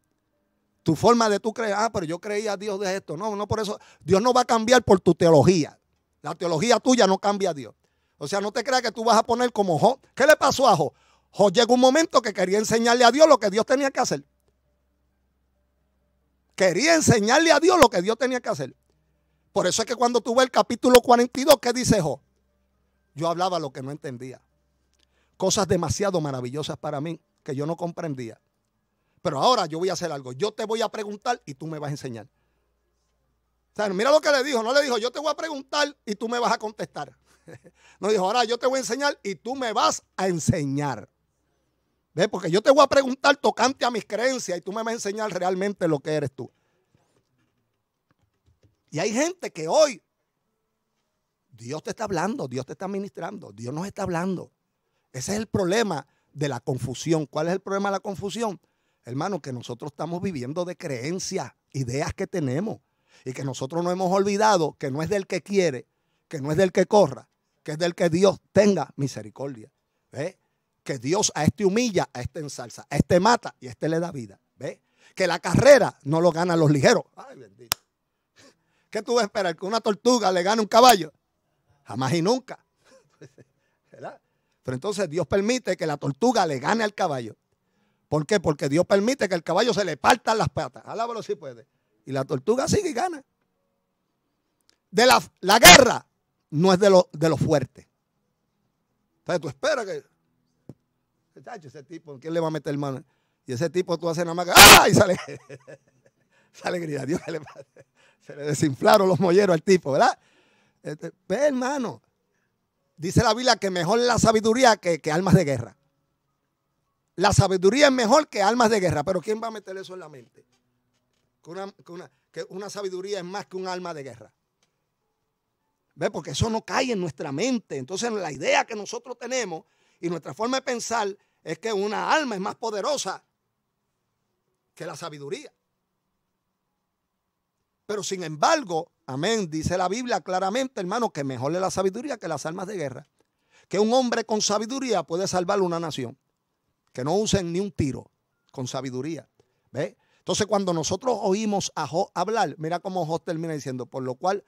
Tu forma de tú creer, ah, pero yo creía a Dios de esto. No, no por eso. Dios no va a cambiar por tu teología. La teología tuya no cambia a Dios. O sea, no te creas que tú vas a poner como Jo. ¿Qué le pasó a Jo? Jo llegó un momento que quería enseñarle a Dios lo que Dios tenía que hacer. Quería enseñarle a Dios lo que Dios tenía que hacer. Por eso es que cuando tú ves el capítulo 42, ¿qué dice Jo? Yo hablaba lo que no entendía. Cosas demasiado maravillosas para mí que yo no comprendía. Pero ahora yo voy a hacer algo. Yo te voy a preguntar y tú me vas a enseñar. O mira lo que le dijo. No le dijo, yo te voy a preguntar y tú me vas a contestar. no dijo, ahora yo te voy a enseñar y tú me vas a enseñar. ve Porque yo te voy a preguntar tocante a mis creencias y tú me vas a enseñar realmente lo que eres tú. Y hay gente que hoy Dios te está hablando, Dios te está ministrando, Dios nos está hablando. Ese es el problema de la confusión. ¿Cuál es el problema de la confusión? Hermano, que nosotros estamos viviendo de creencias, ideas que tenemos y que nosotros no hemos olvidado que no es del que quiere, que no es del que corra, que es del que Dios tenga misericordia. ¿Ve? Que Dios a este humilla, a este ensalza, a este mata y a este le da vida. ¿Ve? Que la carrera no lo ganan los ligeros. Ay, bendito. ¿Qué tú esperar? ¿Que una tortuga le gane un caballo? Jamás y nunca. Pero entonces Dios permite que la tortuga le gane al caballo. ¿Por qué? Porque Dios permite que el caballo se le partan las patas. Alábalo si puede. Y la tortuga sigue y gana. De la, la guerra no es de los de lo fuertes. Entonces tú esperas que. ese tipo, ¿quién le va a meter mano? Y ese tipo tú haces nada más que. ¡Ah! Y sale. sale grita, Dios, se le, se le desinflaron los molleros al tipo, ¿verdad? Este, ve, hermano, dice la Biblia que mejor la sabiduría que, almas de guerra. La sabiduría es mejor que almas de guerra, pero ¿quién va a meter eso en la mente? Que una, sabiduría es más que un alma de guerra. ¿Ve? Porque eso no cae en nuestra mente. Entonces la idea que nosotros tenemos y nuestra forma de pensar es que una alma es más poderosa que la sabiduría. Pero sin embargo, amén, dice la Biblia claramente, hermano, que mejor es la sabiduría que las armas de guerra. Que un hombre con sabiduría puede salvar una nación. Que no usen ni un tiro con sabiduría. ¿Ve? Entonces, cuando nosotros oímos a Job hablar, mira cómo Jo termina diciendo, por lo cual,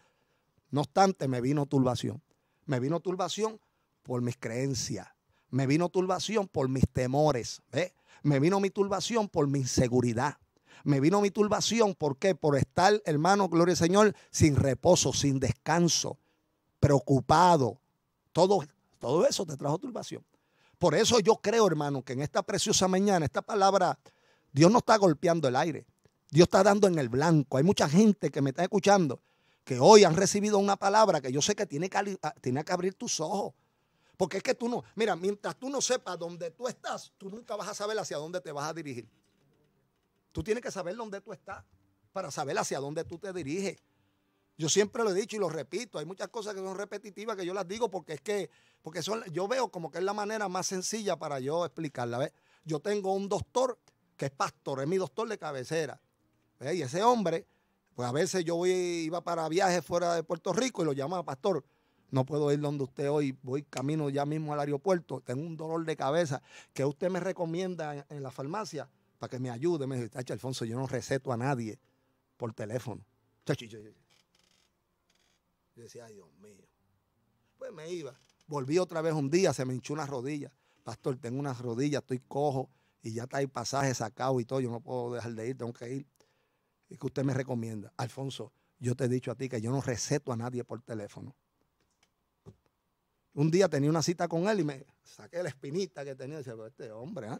no obstante, me vino turbación. Me vino turbación por mis creencias. Me vino turbación por mis temores. Me vino mi turbación por mi inseguridad me vino mi turbación. ¿Por qué? Por estar, hermano, gloria al Señor, sin reposo, sin descanso, preocupado. Todo, todo eso te trajo turbación. Por eso yo creo, hermano, que en esta preciosa mañana, esta palabra, Dios no está golpeando el aire. Dios está dando en el blanco. Hay mucha gente que me está escuchando que hoy han recibido una palabra que yo sé que tiene que, ah, tiene que abrir tus ojos. Porque es que tú no, mira, mientras tú no sepas dónde tú estás, tú nunca vas a saber hacia dónde te vas a dirigir. Tú tienes que saber dónde tú estás para saber hacia dónde tú te diriges. Yo siempre lo he dicho y lo repito, hay muchas cosas que son repetitivas que yo las digo porque es que porque son, yo veo como que es la manera más sencilla para yo explicarla. ¿ves? Yo tengo un doctor que es pastor, es mi doctor de cabecera. Y ese hombre, pues a veces yo voy, iba para viajes fuera de Puerto Rico y lo llamaba pastor. No puedo ir donde usted hoy, voy camino ya mismo al aeropuerto, tengo un dolor de cabeza. ¿Qué usted me recomienda en la farmacia? para que me ayude. Me dijo, Tacho, Alfonso, yo no receto a nadie por teléfono. yo, decía, ay, Dios mío. Pues me iba. Volví otra vez un día, se me hinchó una rodilla. Pastor, tengo unas rodillas, estoy cojo y ya está el pasaje sacado y todo. Yo no puedo dejar de ir, tengo que ir. ¿Y que usted me recomienda? Alfonso, yo te he dicho a ti que yo no receto a nadie por teléfono. Un día tenía una cita con él y me saqué la espinita que tenía. Y este hombre, ¿ah?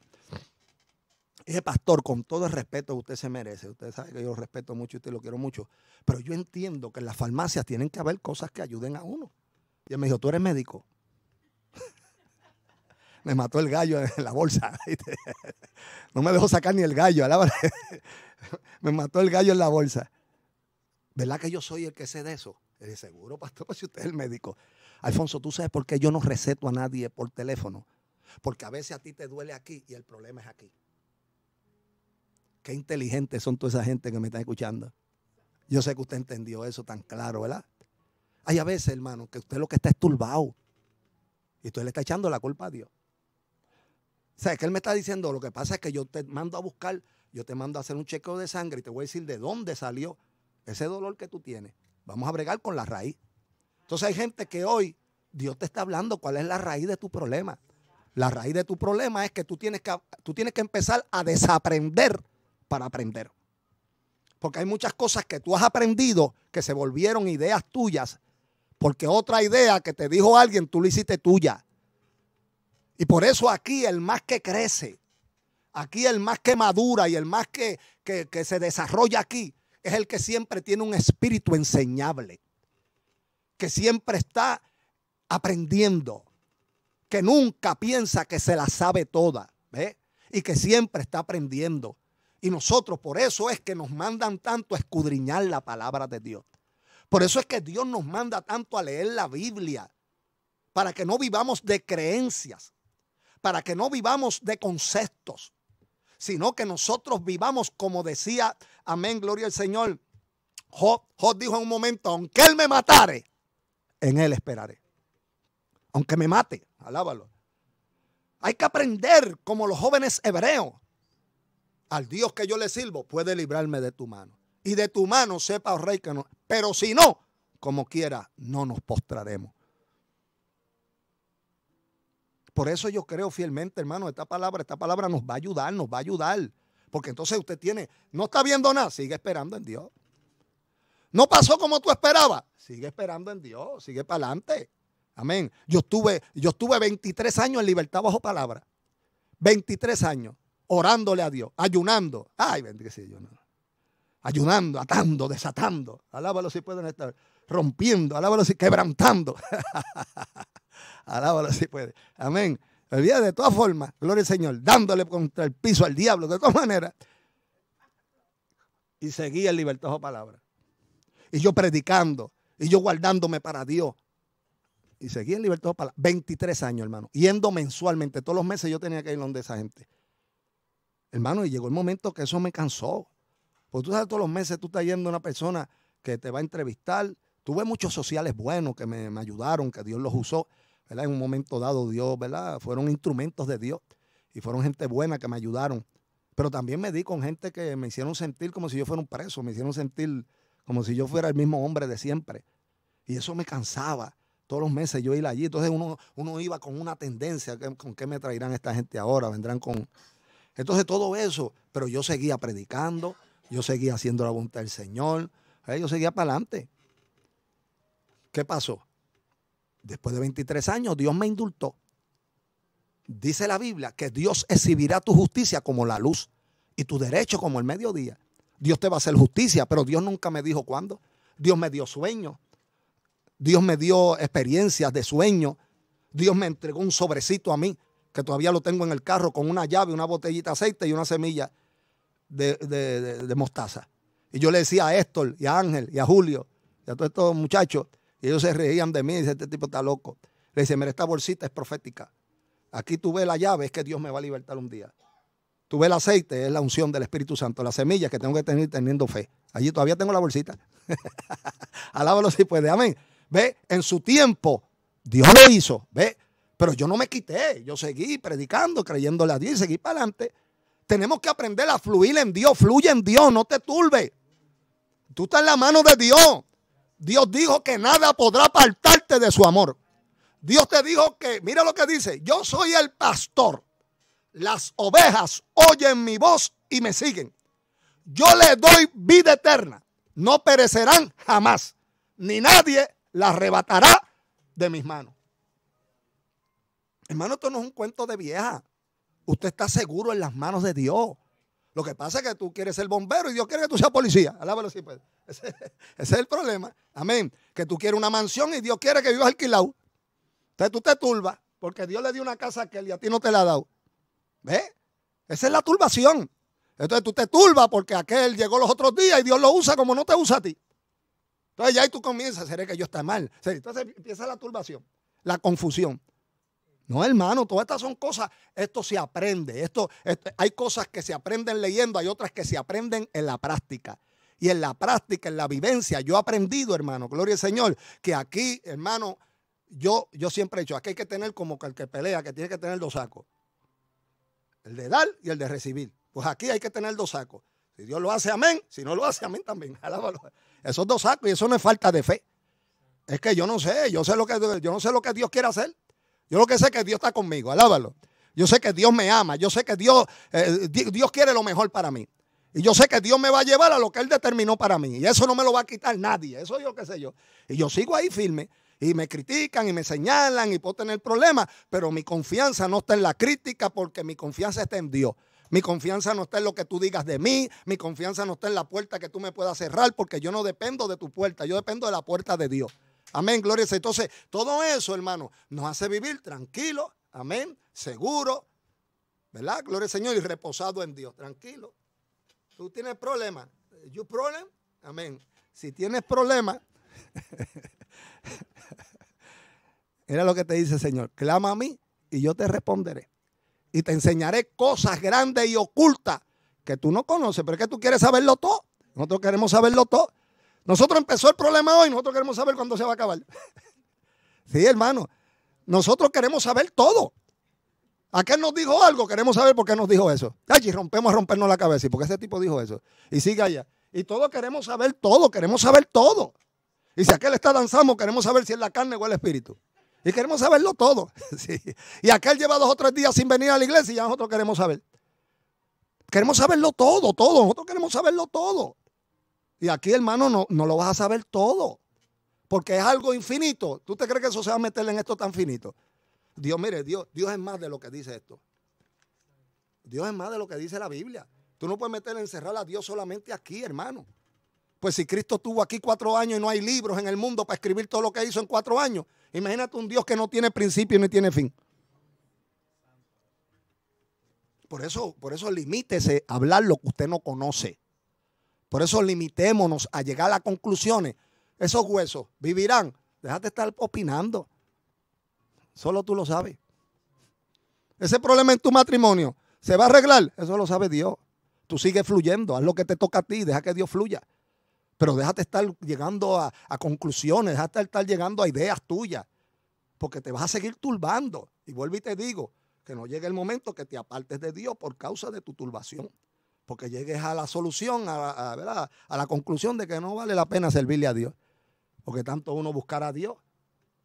Dije, pastor, con todo el respeto que usted se merece, usted sabe que yo lo respeto mucho y usted lo quiero mucho, pero yo entiendo que en las farmacias tienen que haber cosas que ayuden a uno. Y él me dijo, tú eres médico. me mató el gallo en la bolsa. no me dejó sacar ni el gallo, me mató el gallo en la bolsa. ¿Verdad que yo soy el que sé de eso? Le seguro, pastor, si usted es el médico. Alfonso, ¿tú sabes por qué yo no receto a nadie por teléfono? Porque a veces a ti te duele aquí y el problema es aquí. Qué inteligentes son toda esa gente que me está escuchando. Yo sé que usted entendió eso tan claro, ¿verdad? Hay a veces, hermano, que usted lo que está esturbado. Y usted le está echando la culpa a Dios. O sea, que él me está diciendo, lo que pasa es que yo te mando a buscar, yo te mando a hacer un chequeo de sangre y te voy a decir de dónde salió ese dolor que tú tienes. Vamos a bregar con la raíz. Entonces hay gente que hoy Dios te está hablando cuál es la raíz de tu problema. La raíz de tu problema es que tú tienes que, tú tienes que empezar a desaprender para aprender. Porque hay muchas cosas que tú has aprendido que se volvieron ideas tuyas, porque otra idea que te dijo alguien, tú la hiciste tuya. Y por eso aquí el más que crece, aquí el más que madura y el más que, que, se desarrolla aquí, es el que siempre tiene un espíritu enseñable, que siempre está aprendiendo, que nunca piensa que se la sabe toda, Y que siempre está aprendiendo, y nosotros, por eso es que nos mandan tanto a escudriñar la palabra de Dios. Por eso es que Dios nos manda tanto a leer la Biblia, para que no vivamos de creencias, para que no vivamos de conceptos, sino que nosotros vivamos como decía, amén, gloria al Señor. Job, dijo en un momento, aunque él me matare, en él esperaré. Aunque me mate, alábalo. Hay que aprender como los jóvenes hebreos al Dios que yo le sirvo, puede librarme de tu mano. Y de tu mano sepa, oh rey, que no. Pero si no, como quiera, no nos postraremos. Por eso yo creo fielmente, hermano, esta palabra, esta palabra nos va a ayudar, nos va a ayudar. Porque entonces usted tiene, no está viendo nada, sigue esperando en Dios. No pasó como tú esperabas, sigue esperando en Dios, sigue para adelante. Amén. Yo estuve, yo estuve 23 años en libertad bajo palabra. 23 años orándole a Dios, ayunando. Ay, bendito, Ayunando, atando, desatando. Alábalo si pueden estar. Rompiendo, alábalo si quebrantando. alábalo si puede. Amén. El día de todas formas, gloria al Señor, dándole contra el piso al diablo, de todas maneras. Y seguía el o palabra. Y yo predicando, y yo guardándome para Dios. Y seguía el de palabra. 23 años, hermano. Yendo mensualmente, todos los meses yo tenía que ir donde esa gente. Hermano, y llegó el momento que eso me cansó. Porque tú sabes, todos los meses tú estás yendo a una persona que te va a entrevistar. Tuve muchos sociales buenos que me, ayudaron, que Dios los usó. En un momento dado, Dios, ¿verdad? Fueron instrumentos de Dios y fueron gente buena que me ayudaron. Pero también me di con gente que me hicieron sentir como si yo fuera un preso, me hicieron sentir como si yo fuera el mismo hombre de siempre. Y eso me cansaba. Todos los meses yo iba allí. Entonces uno, uno iba con una tendencia, ¿con qué me traerán esta gente ahora? ¿Vendrán con, entonces todo eso, pero yo seguía predicando, yo seguía haciendo la voluntad del Señor, eh, yo seguía para adelante. ¿Qué pasó? Después de 23 años, Dios me indultó. Dice la Biblia que Dios exhibirá tu justicia como la luz y tu derecho como el mediodía. Dios te va a hacer justicia, pero Dios nunca me dijo cuándo. Dios me dio sueño, Dios me dio experiencias de sueño. Dios me entregó un sobrecito a mí que todavía lo tengo en el carro con una llave, una botellita de aceite y una semilla de, mostaza. Y yo le decía a Héctor y a Ángel y a Julio y a todos estos muchachos, y ellos se reían de mí, y dice, este tipo está loco. Le dice, mira, esta bolsita es profética. Aquí tú ves la llave, es que Dios me va a libertar un día. Tú ves el aceite, es la unción del Espíritu Santo, la semilla que tengo que tener teniendo fe. Allí todavía tengo la bolsita. Alábalo si puede, amén. Ve, en su tiempo, Dios lo hizo. Ve, pero yo no me quité, yo seguí predicando, creyéndole a Dios y seguí para adelante. Tenemos que aprender a fluir en Dios, fluye en Dios, no te turbe. Tú estás en la mano de Dios. Dios dijo que nada podrá apartarte de su amor. Dios te dijo que, mira lo que dice, yo soy el pastor. Las ovejas oyen mi voz y me siguen. Yo le doy vida eterna. No perecerán jamás, ni nadie las arrebatará de mis manos. Hermano, esto no es un cuento de vieja. Usted está seguro en las manos de Dios. Lo que pasa es que tú quieres ser bombero y Dios quiere que tú seas policía. Alábalo así, pues. Ese, es el problema. Amén. Que tú quieres una mansión y Dios quiere que vivas alquilado. Entonces tú te turbas porque Dios le dio una casa a aquel y a ti no te la ha dado. ¿Ves? Esa es la turbación. Entonces tú te turbas porque aquel llegó los otros días y Dios lo usa como no te usa a ti. Entonces ya ahí tú comienzas, seré que yo está mal. Entonces empieza la turbación, la confusión. No, hermano, todas estas son cosas, esto se aprende, esto, hay cosas que se aprenden leyendo, hay otras que se aprenden en la práctica. Y en la práctica, en la vivencia, yo he aprendido, hermano, gloria al Señor, que aquí, hermano, yo, yo siempre he dicho, aquí hay que tener como que el que pelea, que tiene que tener dos sacos. El de dar y el de recibir. Pues aquí hay que tener dos sacos. Si Dios lo hace, amén. Si no lo hace, amén también. Esos dos sacos y eso no es falta de fe. Es que yo no sé, yo sé lo que yo no sé lo que Dios quiere hacer. Yo lo que sé es que Dios está conmigo, alábalo. Yo sé que Dios me ama, yo sé que Dios, eh, Dios quiere lo mejor para mí. Y yo sé que Dios me va a llevar a lo que Él determinó para mí. Y eso no me lo va a quitar nadie. Eso yo qué sé yo. Y yo sigo ahí firme. Y me critican y me señalan y puedo tener problemas. Pero mi confianza no está en la crítica porque mi confianza está en Dios. Mi confianza no está en lo que tú digas de mí. Mi confianza no está en la puerta que tú me puedas cerrar porque yo no dependo de tu puerta. Yo dependo de la puerta de Dios. Amén, gloria Entonces, todo eso, hermano, nos hace vivir tranquilo, amén, seguro, ¿verdad? Gloria al Señor y reposado en Dios, tranquilo. Tú tienes problemas, you problem, amén. Si tienes problemas, era lo que te dice el Señor, clama a mí y yo te responderé. Y te enseñaré cosas grandes y ocultas que tú no conoces, pero es que tú quieres saberlo todo. Nosotros queremos saberlo todo. Nosotros empezó el problema hoy, nosotros queremos saber cuándo se va a acabar. sí, hermano, nosotros queremos saber todo. Aquel nos dijo algo, queremos saber por qué nos dijo eso. Ay, y rompemos a rompernos la cabeza. ¿Y por qué ese tipo dijo eso? Y sigue allá. Y todos queremos saber todo, queremos saber todo. Y si aquel está danzando, queremos saber si es la carne o el espíritu. Y queremos saberlo todo. Y aquel lleva dos o tres días sin venir a la iglesia y ya nosotros queremos saber. Queremos saberlo todo, todo. Nosotros queremos saberlo todo. Y aquí, hermano, no, lo vas a saber todo. Porque es algo infinito. ¿Tú te crees que eso se va a meter en esto tan finito? Dios, mire, Dios, Dios es más de lo que dice esto. Dios es más de lo que dice la Biblia. Tú no puedes meter encerrar a Dios solamente aquí, hermano. Pues si Cristo estuvo aquí cuatro años y no hay libros en el mundo para escribir todo lo que hizo en cuatro años, imagínate un Dios que no tiene principio ni tiene fin. Por eso, por eso limítese a hablar lo que usted no conoce. Por eso limitémonos a llegar a conclusiones. Esos huesos vivirán. Déjate estar opinando. Solo tú lo sabes. Ese problema en tu matrimonio se va a arreglar. Eso lo sabe Dios. Tú sigues fluyendo. Haz lo que te toca a ti. Deja que Dios fluya. Pero déjate estar llegando a, a conclusiones. Déjate estar llegando a ideas tuyas. Porque te vas a seguir turbando. Y vuelvo y te digo que no llegue el momento que te apartes de Dios por causa de tu turbación porque llegues a la solución, a la, conclusión de que no vale la pena servirle a Dios, porque tanto uno buscará a Dios.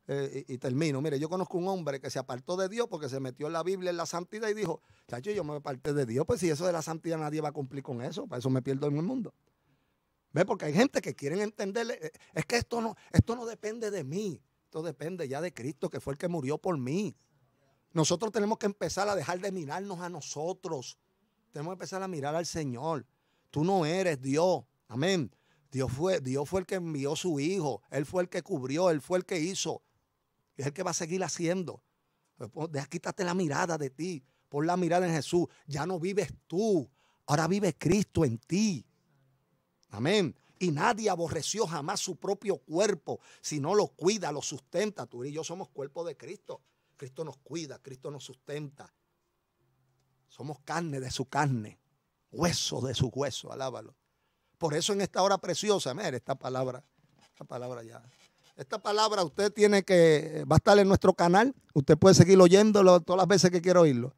Eh, y, termino. Mire, yo conozco un hombre que se apartó de Dios porque se metió en la Biblia, en la santidad, y dijo, chacho, yo me aparté de Dios, pues si eso de la santidad nadie va a cumplir con eso, para eso me pierdo en el mundo. ¿Ve? Porque hay gente que quieren entenderle, eh, es que esto no, esto no depende de mí, esto depende ya de Cristo, que fue el que murió por mí. Nosotros tenemos que empezar a dejar de mirarnos a nosotros tenemos que empezar a mirar al Señor. Tú no eres Dios. Amén. Dios fue, Dios fue el que envió su Hijo. Él fue el que cubrió. Él fue el que hizo. Es el que va a seguir haciendo. Pues, pues, deja, quítate la mirada de ti. Pon la mirada en Jesús. Ya no vives tú. Ahora vive Cristo en ti. Amén. Y nadie aborreció jamás su propio cuerpo, si no lo cuida, lo sustenta. Tú y yo somos cuerpo de Cristo. Cristo nos cuida, Cristo nos sustenta. Somos carne de su carne, hueso de su hueso, alábalo. Por eso en esta hora preciosa, mire, esta palabra, esta palabra ya. Esta palabra usted tiene que, va a estar en nuestro canal, usted puede seguir oyéndolo todas las veces que quiera oírlo.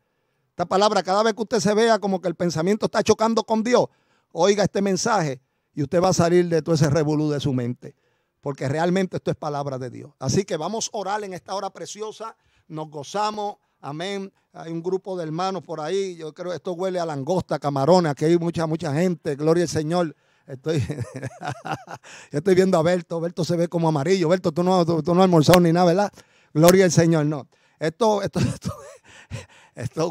Esta palabra, cada vez que usted se vea como que el pensamiento está chocando con Dios, oiga este mensaje y usted va a salir de todo ese revolú de su mente porque realmente esto es palabra de Dios. Así que vamos a orar en esta hora preciosa, nos gozamos Amén. Hay un grupo de hermanos por ahí. Yo creo que esto huele a langosta, camarones. Aquí hay mucha, mucha gente. Gloria al Señor. Estoy, estoy viendo a Berto. Berto se ve como amarillo. Berto, tú no, has almorzado ni nada, ¿verdad? Gloria al Señor. No. Esto, esto,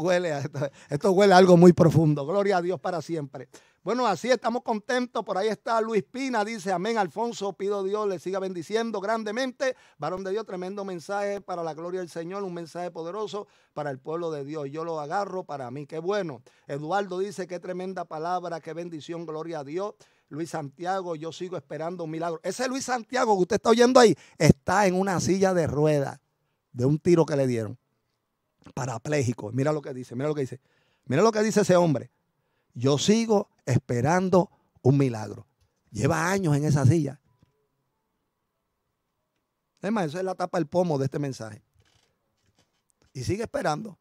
huele, esto, esto huele a algo muy profundo. Gloria a Dios para siempre. Bueno, así estamos contentos. Por ahí está Luis Pina, dice, amén, Alfonso, pido a Dios le siga bendiciendo grandemente. Varón de Dios, tremendo mensaje para la gloria del Señor, un mensaje poderoso para el pueblo de Dios. Yo lo agarro para mí, qué bueno. Eduardo dice, qué tremenda palabra, qué bendición, gloria a Dios. Luis Santiago, yo sigo esperando un milagro. Ese Luis Santiago que usted está oyendo ahí está en una silla de ruedas de un tiro que le dieron. Parapléjico. Mira lo que dice, mira lo que dice. Mira lo que dice ese hombre. Yo sigo esperando un milagro. Lleva años en esa silla. Es más, es la tapa del pomo de este mensaje. Y sigue esperando.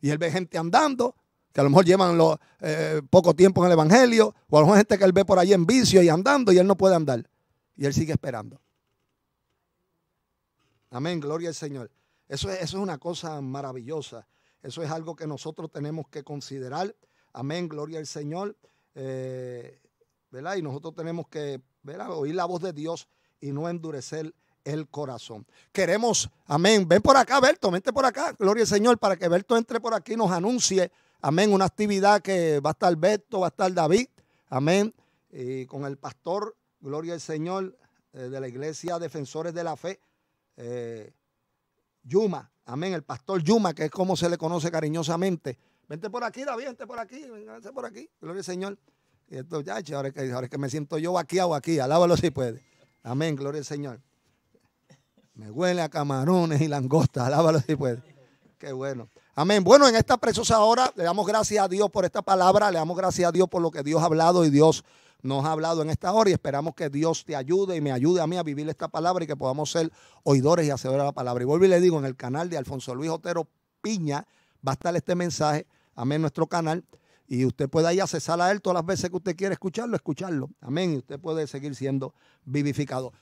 Y él ve gente andando, que a lo mejor llevan eh, poco tiempo en el Evangelio, o a lo mejor gente que él ve por ahí en vicio y andando y él no puede andar. Y él sigue esperando. Amén, gloria al Señor. Eso es, eso es una cosa maravillosa. Eso es algo que nosotros tenemos que considerar Amén, gloria al Señor. Eh, y nosotros tenemos que oír la voz de Dios y no endurecer el corazón. Queremos, amén. Ven por acá, Berto, vente por acá. Gloria al Señor, para que Berto entre por aquí y nos anuncie, amén, una actividad que va a estar Berto, va a estar David, amén. Y con el pastor, gloria al Señor, eh, de la iglesia Defensores de la Fe, eh, Yuma, amén, el pastor Yuma, que es como se le conoce cariñosamente, Vente por aquí, David, vente por aquí, vente por aquí. Gloria al Señor. Y esto, ya, ahora es, que, ahora que me siento yo aquí o aquí, alábalo si puede. Amén, gloria al Señor. Me huele a camarones y langostas, alábalo si puede. Qué bueno. Amén. Bueno, en esta preciosa hora le damos gracias a Dios por esta palabra, le damos gracias a Dios por lo que Dios ha hablado y Dios nos ha hablado en esta hora y esperamos que Dios te ayude y me ayude a mí a vivir esta palabra y que podamos ser oidores y hacedores de la palabra. Y vuelvo y le digo, en el canal de Alfonso Luis Otero Piña va a estar este mensaje Amén, nuestro canal. Y usted puede ahí accesar a él todas las veces que usted quiera escucharlo, escucharlo. Amén. Y usted puede seguir siendo vivificado.